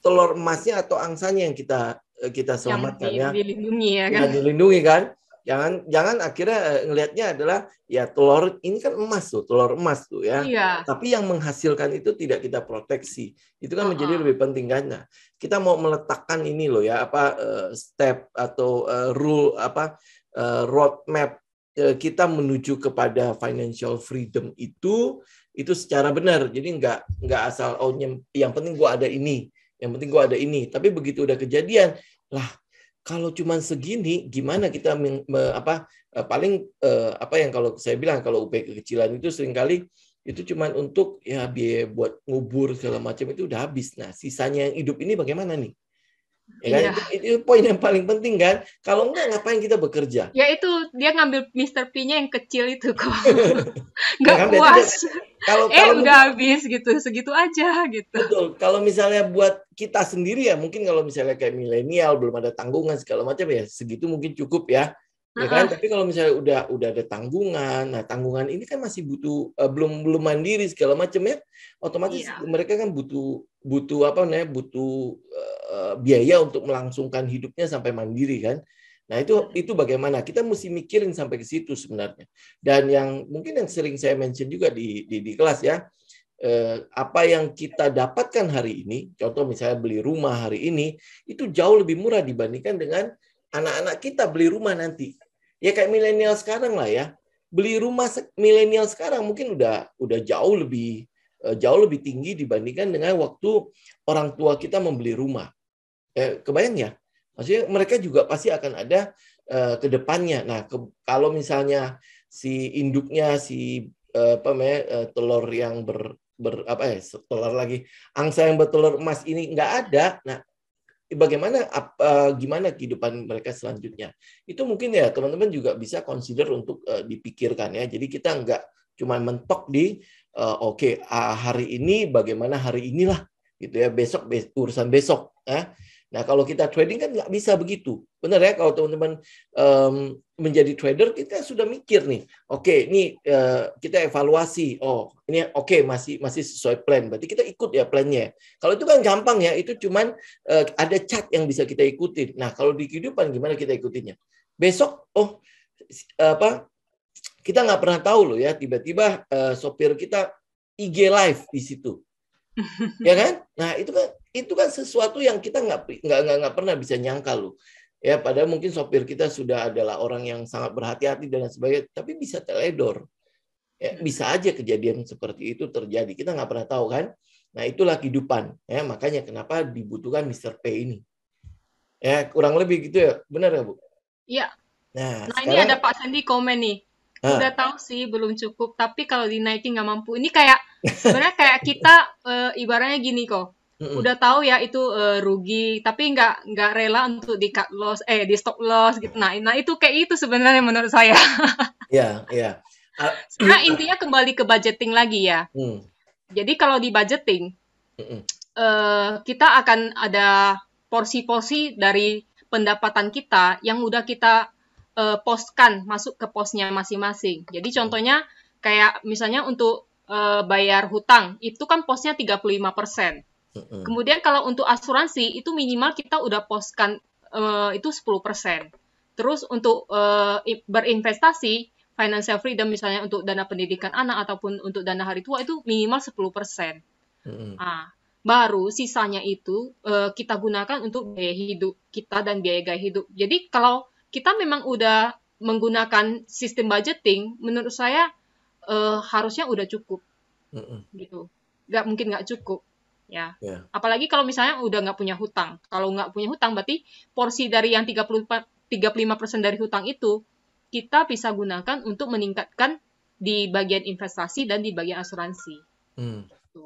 telur emasnya atau angsanya yang kita eh, kita selamatkan ya. Ya kan? yang dilindungi, ya, ya dilindungi kan Jangan jangan akhirnya eh, ngelihatnya adalah ya telur ini kan emas tuh, telur emas tuh ya. Iya. Tapi yang menghasilkan itu tidak kita proteksi. Itu kan uh -huh. menjadi lebih penting kan. Nah, kita mau meletakkan ini loh ya apa eh, step atau eh, rule apa roadmap kita menuju kepada financial freedom itu itu secara benar jadi nggak nggak asal oh yang penting gua ada ini yang penting gua ada ini tapi begitu udah kejadian lah kalau cuman segini gimana kita me, me, apa e, paling eh, apa yang kalau saya bilang kalau UP kekecilan itu seringkali itu cuman untuk ya biaya buat ngubur segala macam itu udah habis. Nah, sisanya yang hidup ini bagaimana nih? Ya kan? Yeah. Itu, itu poin yang paling penting kan. Kalau enggak ngapain kita bekerja? Ya itu dia ngambil Mr. P-nya yang kecil itu kok. nggak ya kan? puas. Kan kalau eh kalau udah habis gitu segitu aja gitu betul kalau misalnya buat kita sendiri ya mungkin kalau misalnya kayak milenial belum ada tanggungan segala macam ya segitu mungkin cukup ya ya kan uh -uh. tapi kalau misalnya udah udah ada tanggungan nah tanggungan ini kan masih butuh uh, belum belum mandiri segala macam ya otomatis yeah. mereka kan butuh butuh apa namanya butuh uh, biaya untuk melangsungkan hidupnya sampai mandiri kan Nah, itu itu bagaimana? Kita mesti mikirin sampai ke situ sebenarnya. Dan yang mungkin yang sering saya mention juga di di, di kelas ya, eh, apa yang kita dapatkan hari ini, contoh misalnya beli rumah hari ini, itu jauh lebih murah dibandingkan dengan anak-anak kita beli rumah nanti. Ya kayak milenial sekarang lah ya. Beli rumah milenial sekarang mungkin udah udah jauh lebih eh, jauh lebih tinggi dibandingkan dengan waktu orang tua kita membeli rumah. Eh, kebayang ya? Maksudnya mereka juga pasti akan ada uh, ke depannya. Nah, ke, kalau misalnya si induknya si uh, apa namanya uh, telur yang ber, ber apa ya telur lagi angsa yang bertelur emas ini nggak ada. Nah, bagaimana apa, gimana kehidupan mereka selanjutnya? Itu mungkin ya teman-teman juga bisa consider untuk uh, dipikirkan ya. Jadi kita nggak cuma mentok di uh, oke okay, uh, hari ini bagaimana hari inilah gitu ya besok bes urusan besok ya. Eh Nah, kalau kita trading kan nggak bisa begitu. Benar ya, kalau teman-teman um, menjadi trader, kita sudah mikir nih, oke, okay, ini uh, kita evaluasi, oh, ini oke, okay, masih masih sesuai plan. Berarti kita ikut ya plannya. Kalau itu kan gampang ya, itu cuman uh, ada chat yang bisa kita ikutin. Nah, kalau di kehidupan gimana kita ikutinnya Besok, oh, apa, kita nggak pernah tahu loh ya, tiba-tiba uh, sopir kita IG live di situ ya kan? Nah itu kan itu kan sesuatu yang kita nggak nggak nggak pernah bisa nyangka loh. Ya padahal mungkin sopir kita sudah adalah orang yang sangat berhati-hati dan sebagainya, tapi bisa teledor. Ya, hmm. bisa aja kejadian seperti itu terjadi. Kita nggak pernah tahu kan? Nah itulah kehidupan. Ya makanya kenapa dibutuhkan Mister P ini. Ya kurang lebih gitu ya, benar ya bu? Iya. Nah, nah sekarang, ini ada Pak Sandi komen nih. Udah tahu sih belum cukup, tapi kalau di dinaikin nggak mampu. Ini kayak sebenarnya kayak kita uh, ibaratnya gini kok. Mm-mm. Udah tahu ya itu uh, rugi, tapi nggak nggak rela untuk di cut loss, eh di stop loss gitu. Nah, nah itu kayak itu sebenarnya menurut saya. Iya, iya. Nah intinya kembali ke budgeting lagi ya. Mm. Jadi kalau di budgeting, uh, kita akan ada porsi-porsi dari pendapatan kita yang udah kita uh, poskan masuk ke posnya masing-masing. Jadi hmm. contohnya kayak misalnya untuk uh, bayar hutang itu kan posnya 35%. Uh-uh. Hmm. Kemudian kalau untuk asuransi itu minimal kita udah poskan uh, itu 10%. Terus untuk uh, berinvestasi financial freedom misalnya untuk dana pendidikan anak ataupun untuk dana hari tua itu minimal 10%. Mm-hmm. Nah, baru sisanya itu uh, kita gunakan untuk biaya hidup kita dan biaya gaya hidup. Jadi kalau kita memang udah menggunakan sistem budgeting, menurut saya eh, harusnya udah cukup, mm -mm. gitu. Gak mungkin gak cukup, ya. Yeah. Apalagi kalau misalnya udah nggak punya hutang. Kalau nggak punya hutang, berarti porsi dari yang lima persen dari hutang itu kita bisa gunakan untuk meningkatkan di bagian investasi dan di bagian asuransi. Hmm. Tuh. Gitu.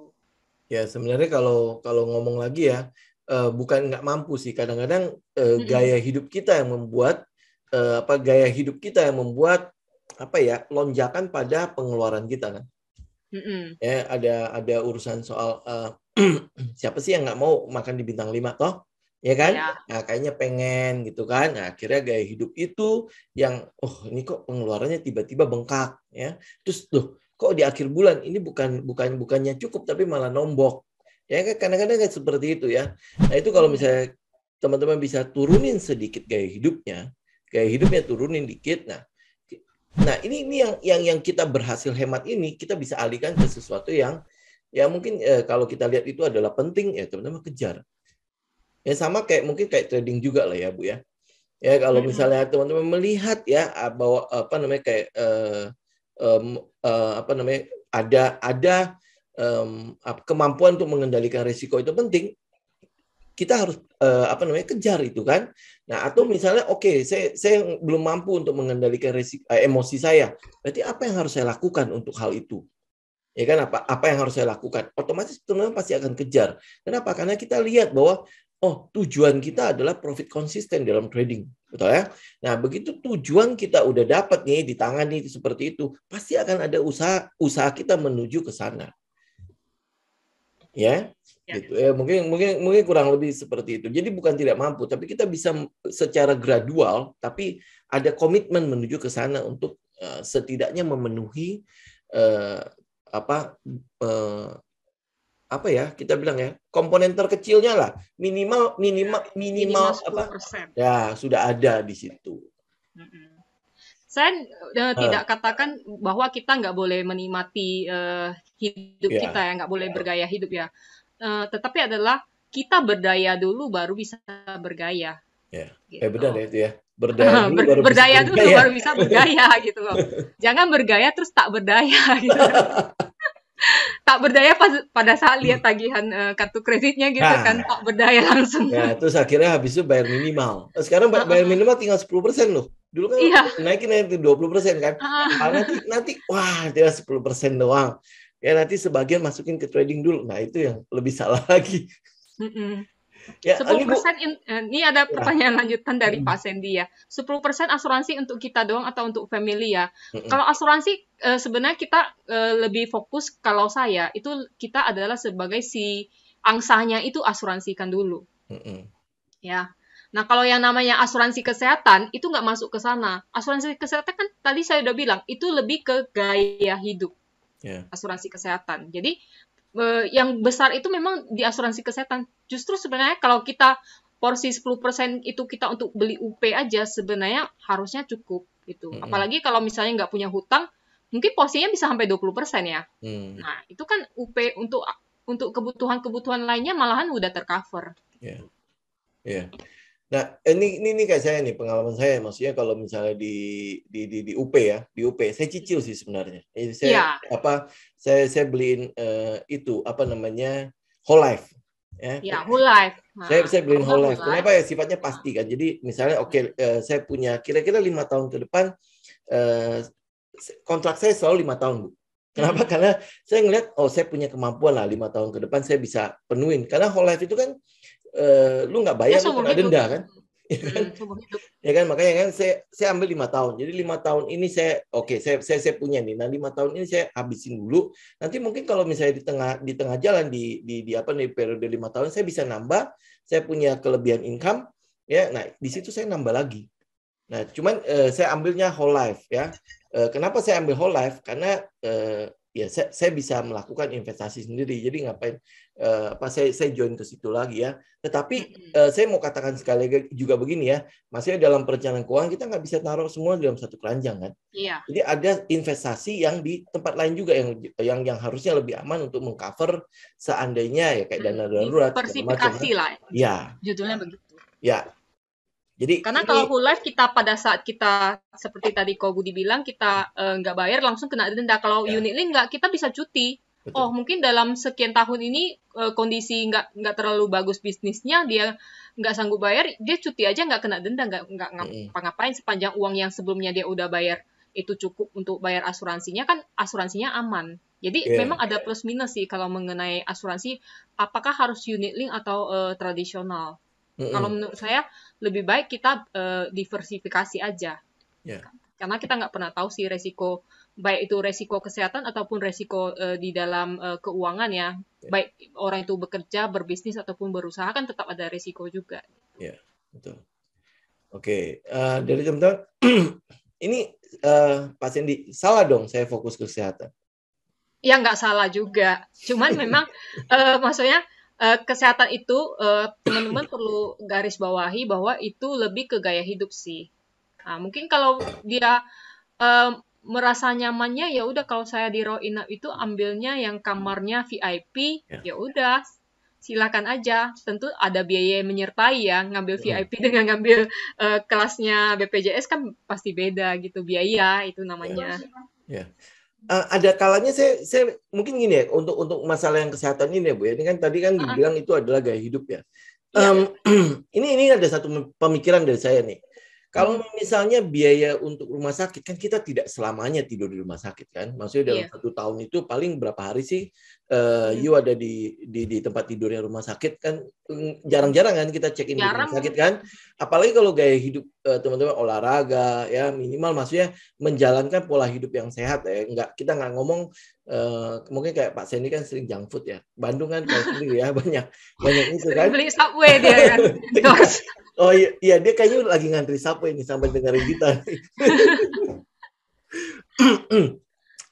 Ya sebenarnya kalau kalau ngomong lagi ya uh, bukan nggak mampu sih kadang-kadang uh, gaya hidup kita yang membuat eh, apa gaya hidup kita yang membuat apa ya lonjakan pada pengeluaran kita kan mm -hmm. ya ada ada urusan soal uh, siapa sih yang nggak mau makan di bintang lima toh ya kan ya. Nah, kayaknya pengen gitu kan nah, akhirnya gaya hidup itu yang oh ini kok pengeluarannya tiba-tiba bengkak ya terus tuh kok di akhir bulan ini bukan bukan bukannya cukup tapi malah nombok ya kan kadang-kadang kan seperti itu ya nah itu kalau misalnya teman-teman bisa turunin sedikit gaya hidupnya Kayak hidupnya turunin dikit nah nah ini ini yang yang yang kita berhasil hemat ini kita bisa alihkan ke sesuatu yang ya mungkin eh, kalau kita lihat itu adalah penting ya teman-teman kejar ya sama kayak mungkin kayak trading juga lah ya bu ya ya kalau misalnya teman-teman melihat ya ah, bahwa apa namanya kayak eh, um, eh, apa namanya ada ada um, kemampuan untuk mengendalikan risiko itu penting kita harus uh, apa namanya kejar itu kan. Nah atau hmm. misalnya oke okay, saya saya belum mampu untuk mengendalikan resiko, uh, emosi saya, berarti apa yang harus saya lakukan untuk hal itu? Ya kan apa apa yang harus saya lakukan? Otomatis teman-teman pasti akan kejar. Kenapa? Karena kita lihat bahwa oh tujuan kita adalah profit konsisten dalam trading, betul ya? Nah begitu tujuan kita udah dapat nih di tangan nih seperti itu, pasti akan ada usaha usaha kita menuju ke sana. Ya, Ya. Gitu. Ya, mungkin mungkin mungkin kurang lebih seperti itu. Jadi bukan tidak mampu, tapi kita bisa secara gradual tapi ada komitmen menuju ke sana untuk uh, setidaknya memenuhi uh, apa uh, apa ya kita bilang ya komponen terkecilnya lah minimal minimal ya, minimal, minimal apa ya sudah ada di situ. Saya uh, tidak katakan bahwa kita nggak boleh menikmati uh, hidup yeah. kita ya nggak boleh iya. bergaya hidup ya. Eh, tetapi adalah kita berdaya dulu baru bisa bergaya. Ya, gitu. eh benar ya itu ya. Berdaya dulu, Ber, baru berdaya bisa dulu baru bisa bergaya gitu loh. Jangan bergaya terus tak berdaya gitu. tak berdaya pas, pada saat lihat tagihan uh, kartu kreditnya gitu nah, kan tak berdaya langsung. Ya, terus akhirnya habis itu bayar minimal. Nah, sekarang bayar minimal tinggal 10% loh. Dulu kan iya. naikin nanti 20% kan. Nah, nanti nanti wah dia 10% doang ya nanti sebagian masukin ke trading dulu nah itu yang lebih salah lagi mm -mm. Ya, 10% ini, in, eh, ini ada ya. pertanyaan ya. lanjutan dari Pak Sandy ya. 10% asuransi untuk kita doang atau untuk family ya. Mm -mm. Kalau asuransi eh, sebenarnya kita eh, lebih fokus kalau saya itu kita adalah sebagai si angsanya itu asuransikan dulu. Mm -mm. Ya. Nah, kalau yang namanya asuransi kesehatan itu nggak masuk ke sana. Asuransi kesehatan kan tadi saya udah bilang itu lebih ke gaya hidup yeah. asuransi kesehatan. Jadi eh, yang besar itu memang di asuransi kesehatan. Justru sebenarnya kalau kita porsi 10% itu kita untuk beli UP aja sebenarnya harusnya cukup itu. Mm -hmm. Apalagi kalau misalnya nggak punya hutang, mungkin porsinya bisa sampai 20% ya. Mm. Nah, itu kan UP untuk untuk kebutuhan-kebutuhan lainnya malahan udah tercover. Iya. Yeah. Iya. Yeah. Nah, eh, ini ini, ini kayak saya nih pengalaman saya maksudnya kalau misalnya di di di, di UP ya, di UP saya cicil sih sebenarnya. Eh, saya ya. apa saya saya beliin uh, itu apa namanya whole life ya. ya whole life. Nah, saya saya beliin whole, life. Kenapa ya sifatnya pasti kan. Jadi misalnya oke okay, uh, saya punya kira-kira lima tahun ke depan uh, kontrak saya selalu lima tahun, Bu. Kenapa? Hmm. Karena saya ngeliat oh saya punya kemampuan lah lima tahun ke depan saya bisa penuhin. Karena whole life itu kan uh, lu nggak bayar ya, lu kena denda kan, hmm, ya, kan? ya kan, makanya kan saya saya ambil lima tahun jadi lima tahun ini saya oke okay, saya, saya saya punya nih nah lima tahun ini saya habisin dulu nanti mungkin kalau misalnya di tengah di tengah jalan di di, di apa nih periode lima tahun saya bisa nambah saya punya kelebihan income ya nah di situ saya nambah lagi nah cuman uh, saya ambilnya whole life ya uh, kenapa saya ambil whole life karena uh, ya saya, saya bisa melakukan investasi sendiri jadi ngapain Eh, apa saya saya join ke situ lagi ya. Tetapi mm saya mau katakan sekali lagi juga begini ya, maksudnya dalam perencanaan keuangan kita nggak bisa taruh semua dalam satu keranjang kan. Iya. Jadi ada investasi yang di tempat lain juga yang yang yang harusnya lebih aman untuk mengcover seandainya ya kayak dana darurat. Diversifikasi ya. lah. Ya. Iya. Judulnya begitu. Ya. Jadi karena ini, kalau whole life kita pada saat kita seperti tadi Kau dibilang bilang kita eh, nggak bayar langsung kena denda. Kalau ya. unit link nggak kita bisa cuti. Betul. oh mungkin dalam sekian tahun ini uh, kondisi nggak nggak terlalu bagus bisnisnya dia nggak sanggup bayar dia cuti aja nggak kena denda nggak nggak ngapa-ngapain sepanjang uang yang sebelumnya dia udah bayar itu cukup untuk bayar asuransinya kan asuransinya aman jadi yeah. memang ada plus minus sih kalau mengenai asuransi apakah harus unit link atau uh, tradisional mm -hmm. kalau menurut saya lebih baik kita uh, diversifikasi aja yeah. karena kita nggak pernah tahu sih resiko baik itu resiko kesehatan ataupun resiko uh, di dalam uh, keuangan ya. Yeah. Baik orang itu bekerja, berbisnis ataupun berusaha kan tetap ada resiko juga. Ya, yeah, betul. Oke, okay. uh, eh, dari teman-teman ini uh, pasien di salah dong saya fokus ke kesehatan. Ya nggak salah juga, cuman memang uh, maksudnya kesehatan itu teman-teman perlu garis bawahi bahwa itu lebih ke gaya hidup sih. Nah, mungkin kalau dia merasa nyamannya ya udah kalau saya di row inap itu ambilnya yang kamarnya VIP ya. ya udah silakan aja tentu ada biaya yang menyertai ya ngambil VIP dengan ngambil uh, kelasnya BPJS kan pasti beda gitu biaya itu namanya iya ya, yeah. Uh, ada kalanya saya saya mungkin gini ya untuk untuk masalah yang kesehatan ini ya bu ya ini kan tadi kan dibilang uh -huh. itu adalah gaya hidup ya um, ya. ini ini ada satu pemikiran dari saya nih kalau misalnya biaya untuk rumah sakit kan kita tidak selamanya tidur di rumah sakit kan. Maksudnya dalam yeah. satu tahun itu paling berapa hari sih uh, you ada di, di di tempat tidurnya rumah sakit kan hmm, jarang-jarang kan kita check in di rumah sakit kan. Apalagi kalau gaya hidup teman eh, teman-teman olahraga ya minimal maksudnya menjalankan pola hidup yang sehat ya. Enggak kita nggak ngomong Uh, mungkin kayak Pak Seni kan sering junk food ya. Bandung kan kalau sendiri ya banyak banyak itu kan. Beli Subway dia kan. Oh iya, iya dia kayaknya lagi ngantri sapu ini sampai dengerin kita.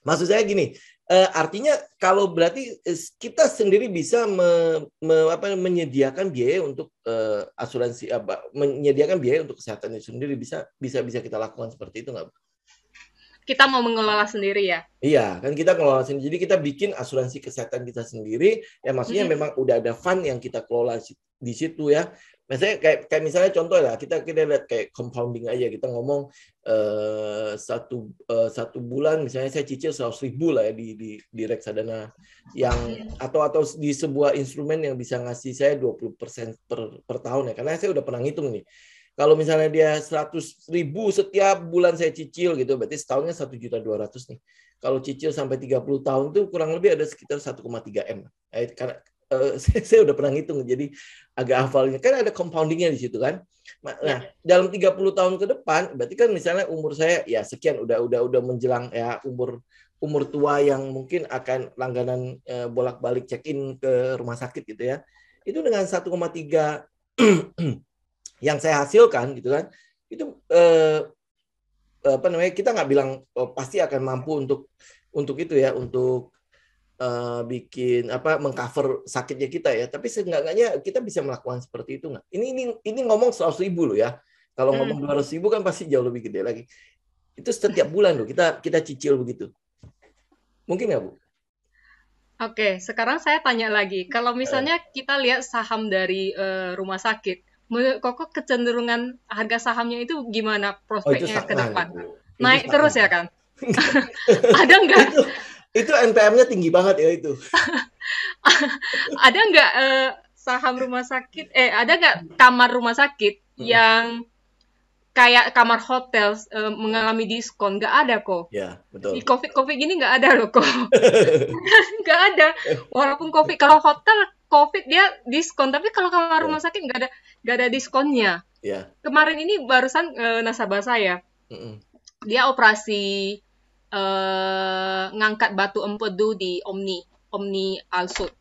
Maksud saya gini, uh, artinya kalau berarti eh, kita sendiri bisa me, me, apa, menyediakan biaya untuk uh, asuransi apa, menyediakan biaya untuk kesehatan itu sendiri bisa bisa bisa kita lakukan seperti itu nggak? kita mau mengelola sendiri ya. Iya, kan kita mengelola sendiri. Jadi kita bikin asuransi kesehatan kita sendiri. Ya maksudnya -hmm. memang udah ada fund yang kita kelola di situ ya. Maksudnya kayak, kayak misalnya contoh lah kita kita lihat kayak compounding aja kita ngomong uh, satu uh, satu bulan misalnya saya cicil seratus ribu lah ya di, di di reksadana yang iya. atau atau di sebuah instrumen yang bisa ngasih saya 20% per per tahun ya karena saya udah pernah ngitung nih kalau misalnya dia seratus ribu setiap bulan saya cicil gitu, berarti setahunnya satu juta dua ratus nih. Kalau cicil sampai 30 tahun tuh kurang lebih ada sekitar 1,3 M. Eh, karena Eh, saya, saya udah pernah ngitung jadi agak hafalnya kan ada compoundingnya di situ kan ya. nah ya. dalam 30 tahun ke depan berarti kan misalnya umur saya ya sekian udah udah udah menjelang ya umur umur tua yang mungkin akan langganan eh, bolak-balik check-in ke rumah sakit gitu ya itu dengan 1,3 yang saya hasilkan gitu kan itu eh, apa namanya kita nggak bilang oh, pasti akan mampu untuk untuk itu ya untuk uh, bikin apa mengcover sakitnya kita ya tapi seenggaknya kita bisa melakukan seperti itu nggak ini ini ini ngomong seratus ribu loh ya kalau hmm. ngomong dua ratus ribu kan pasti jauh lebih gede lagi itu setiap bulan loh kita kita cicil begitu mungkin nggak bu Oke, sekarang saya tanya lagi. Kalau misalnya eh. kita lihat saham dari uh, rumah sakit, menurut Koko kecenderungan harga sahamnya itu gimana oh, prospeknya oh, ke depan? Naik terus ya kan? ada nggak? itu NPM-nya tinggi banget ya itu. ada nggak eh, saham rumah sakit? Eh ada nggak kamar rumah sakit hmm. yang kayak kamar hotel eh, mengalami diskon? Nggak ada kok. Ya betul. Di covid covid gini nggak ada loh kok. nggak ada. Walaupun covid kalau hotel covid dia diskon, tapi kalau kamar ya. rumah sakit nggak ada nggak ada diskonnya. Ya. Kemarin ini barusan eh, nasabah saya, mm -mm. dia operasi uh, ngangkat batu empedu di Omni, Omni Al Sud.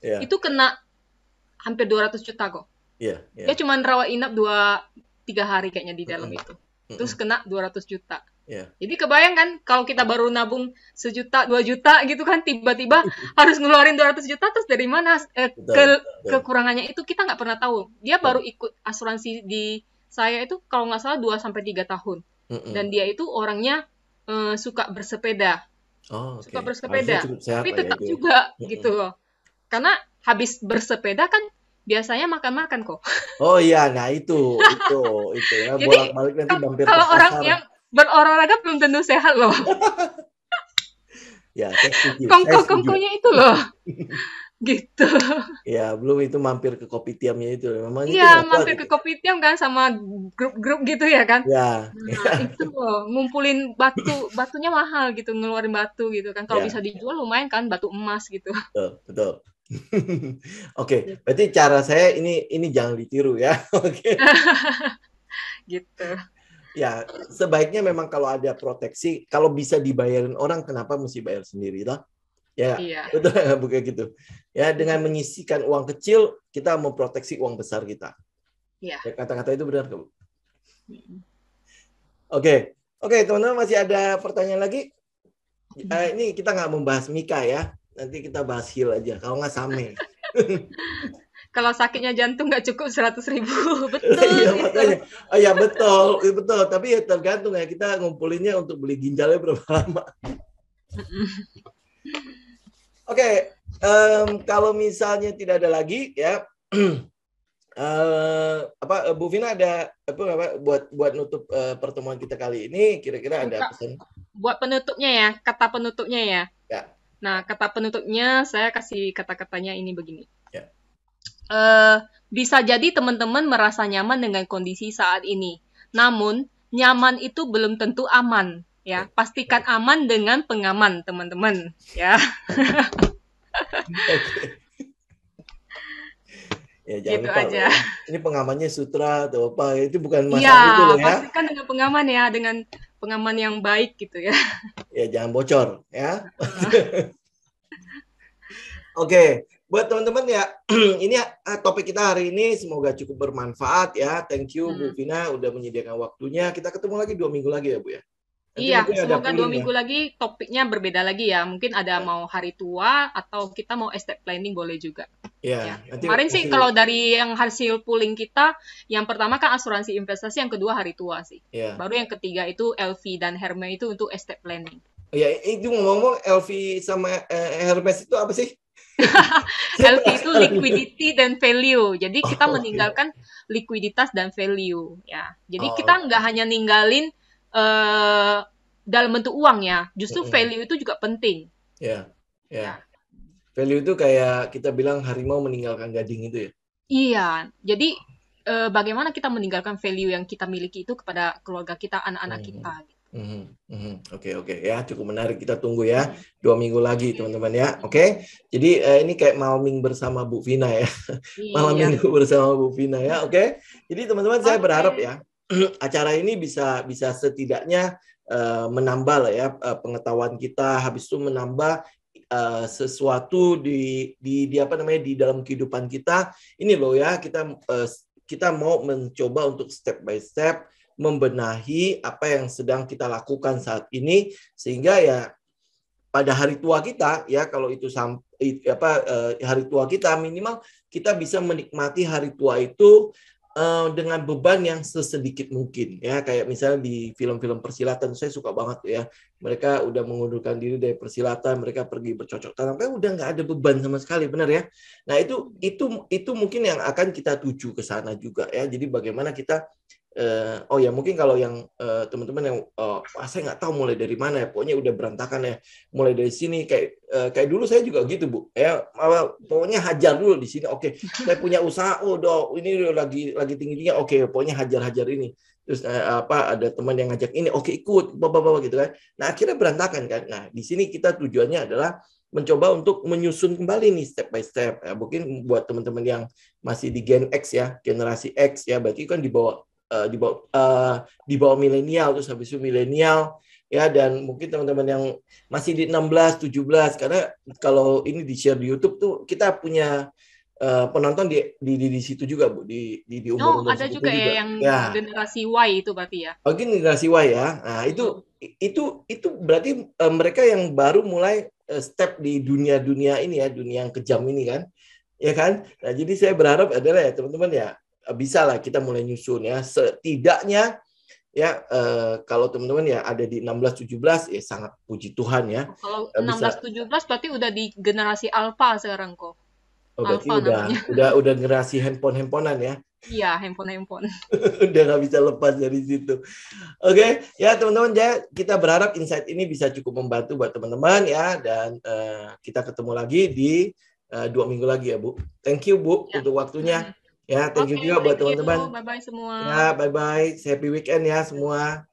Yeah. Itu kena hampir 200 juta kok. Iya. Yeah, yeah. Dia cuma rawat inap dua tiga hari kayaknya di dalam mm -hmm. itu. Terus kena 200 juta. Yeah. Jadi kebayangkan kalau kita baru nabung sejuta dua juta gitu kan tiba-tiba harus ngeluarin 200 juta terus dari mana eh, betul, ke, kekurangannya itu kita nggak pernah tahu. Dia baru ikut asuransi di saya itu kalau nggak salah 2 sampai tiga tahun mm hmm dan dia itu orangnya uh, suka bersepeda. Oh, okay. Suka bersepeda, tapi ya tetap ya, juga ya. gitu loh. Karena habis bersepeda kan biasanya makan-makan kok. Oh iya, nah itu, itu, itu ya. Bolak-balik nanti mampir Kalau orang yang berolahraga belum tentu sehat loh. ya, kongko-kongkonya itu loh. gitu. Ya, belum itu mampir ke kopi tiamnya itu. Memang Iya, mampir gitu. ke kopi tiam kan sama grup-grup gitu ya kan. Ya. Nah, ya. itu ngumpulin batu, batunya mahal gitu, ngeluarin batu gitu kan. Kalau ya. bisa dijual lumayan kan batu emas gitu. Betul, betul. Oke, okay, berarti cara saya ini ini jangan ditiru ya. Oke. Okay. gitu. Ya, sebaiknya memang kalau ada proteksi, kalau bisa dibayarin orang kenapa mesti bayar sendiri lah? Ya, iya. betul bukan gitu. Ya, dengan menyisikan uang kecil, kita memproteksi uang besar kita. Iya. Ya, kata-kata itu benar, kamu. Oke. Oke, okay. teman-teman masih ada pertanyaan lagi? Uh, ini kita nggak membahas Mika ya. Nanti kita bahas Hil aja. Kalau nggak Same. kalau sakitnya jantung nggak cukup seratus ribu betul iya, makanya oh ya betul iya, betul tapi ya tergantung ya kita ngumpulinnya untuk beli ginjalnya berapa lama Oke, okay, um, kalau misalnya tidak ada lagi ya uh, apa Bu Vina ada apa, apa buat buat nutup uh, pertemuan kita kali ini kira-kira ada pesan buat penutupnya ya, kata penutupnya ya. ya. Nah, kata penutupnya saya kasih kata-katanya ini begini. Ya. Uh, bisa jadi teman-teman merasa nyaman dengan kondisi saat ini. Namun, nyaman itu belum tentu aman ya pastikan aman dengan pengaman teman-teman ya ya jangan gitu lupa, aja. ini pengamannya sutra atau apa itu bukan iya, masalah ya, itu loh ya pastikan dengan pengaman ya dengan pengaman yang baik gitu ya ya jangan bocor ya iya. oke okay. buat teman-teman ya ini eh, topik kita hari ini semoga cukup bermanfaat ya thank you hmm. Bu Vina udah menyediakan waktunya kita ketemu lagi dua minggu lagi ya Bu ya Nanti iya, semoga dua minggu lagi topiknya berbeda lagi ya. Mungkin ada iya. mau hari tua atau kita mau estate planning boleh juga. Iya. Ya. Kemarin sih kalau dari yang hasil pooling kita, yang pertama kan asuransi investasi, yang kedua hari tua sih. Ya. Baru yang ketiga itu LV dan Hermes itu untuk estate planning. Iya, itu ngomong-ngomong Elvi sama eh, Hermes itu apa sih? LV itu liquidity dan value. Jadi oh, kita oh, meninggalkan okay. likuiditas dan value ya. Jadi oh, kita nggak okay. hanya ninggalin Eh, dalam bentuk uang ya. Justru mm -hmm. value itu juga penting. Ya, yeah. ya. Yeah. Value itu kayak kita bilang harimau meninggalkan gading itu ya. Iya, jadi uh, bagaimana kita meninggalkan value yang kita miliki itu kepada keluarga kita, anak-anak mm -hmm. kita. Gitu. Mm-hmm. Mm-hmm. Oke oke ya cukup menarik kita tunggu ya dua minggu lagi iya. teman-teman ya oke okay? jadi eh, ini kayak malming bersama Bu Vina ya malam iya. minggu bersama Bu Vina ya oke okay? jadi teman-teman okay. saya berharap ya acara ini bisa bisa setidaknya uh, menambah lah ya eh, pengetahuan kita habis itu menambah eh, sesuatu di di di apa namanya di dalam kehidupan kita ini loh ya kita kita mau mencoba untuk step by step membenahi apa yang sedang kita lakukan saat ini sehingga ya pada hari tua kita ya kalau itu sampai apa hari tua kita minimal kita bisa menikmati hari tua itu uh, dengan beban yang sesedikit mungkin ya kayak misalnya di film-film persilatan saya suka banget ya mereka udah mengundurkan diri dari persilatan mereka pergi bercocok tanam kan udah nggak ada beban sama sekali benar ya nah itu itu itu mungkin yang akan kita tuju ke sana juga ya jadi bagaimana kita Uh, oh ya mungkin kalau yang uh, teman-teman yang uh, saya nggak tahu mulai dari mana ya pokoknya udah berantakan ya mulai dari sini kayak uh, kayak dulu saya juga gitu bu ya apa, pokoknya hajar dulu di sini oke okay. saya punya usaha oh do ini lagi lagi tinggi tingginya oke okay, pokoknya hajar-hajar ini terus uh, apa ada teman yang ngajak ini oke okay, ikut bawa-bawa gitu kan nah akhirnya berantakan kan nah di sini kita tujuannya adalah mencoba untuk menyusun kembali nih step by step ya, mungkin buat teman-teman yang masih di Gen X ya generasi X ya berarti kan di bawah uh, di bawah uh, di bawah milenial terus habis itu milenial ya dan mungkin teman-teman yang masih di 16 17 karena kalau ini di share di YouTube tuh kita punya uh, penonton di, di di di situ juga Bu di di di oh, umur, -umur ada juga, ya juga yang ya. generasi Y itu berarti ya. Oh, mungkin generasi Y ya. Nah, itu hmm. itu itu berarti uh, mereka yang baru mulai uh, step di dunia-dunia ini ya, dunia yang kejam ini kan. Ya kan? Nah, jadi saya berharap adalah ya teman-teman ya Eh, bisa lah kita mulai nyusun ya setidaknya ya eh, kalau teman-teman ya ada di 16 17 ya sangat puji Tuhan ya. Oh, kalau 16 eh, bisa, 17 berarti udah di generasi alpha sekarang kok. Oh, berarti alpha udah namanya. udah udah generasi handphone-handphonean ya. Iya, handphone-handphone. udah nggak bisa lepas dari situ. Oke, okay. ya teman-teman ya kita berharap insight ini bisa cukup membantu buat teman-teman ya dan eh, kita ketemu lagi di eh, dua minggu lagi ya Bu. Thank you Bu ya. untuk waktunya. Hmm. Ya, thank okay, you juga buat teman-teman. Bye-bye semua. Ya, bye-bye. Happy weekend ya semua.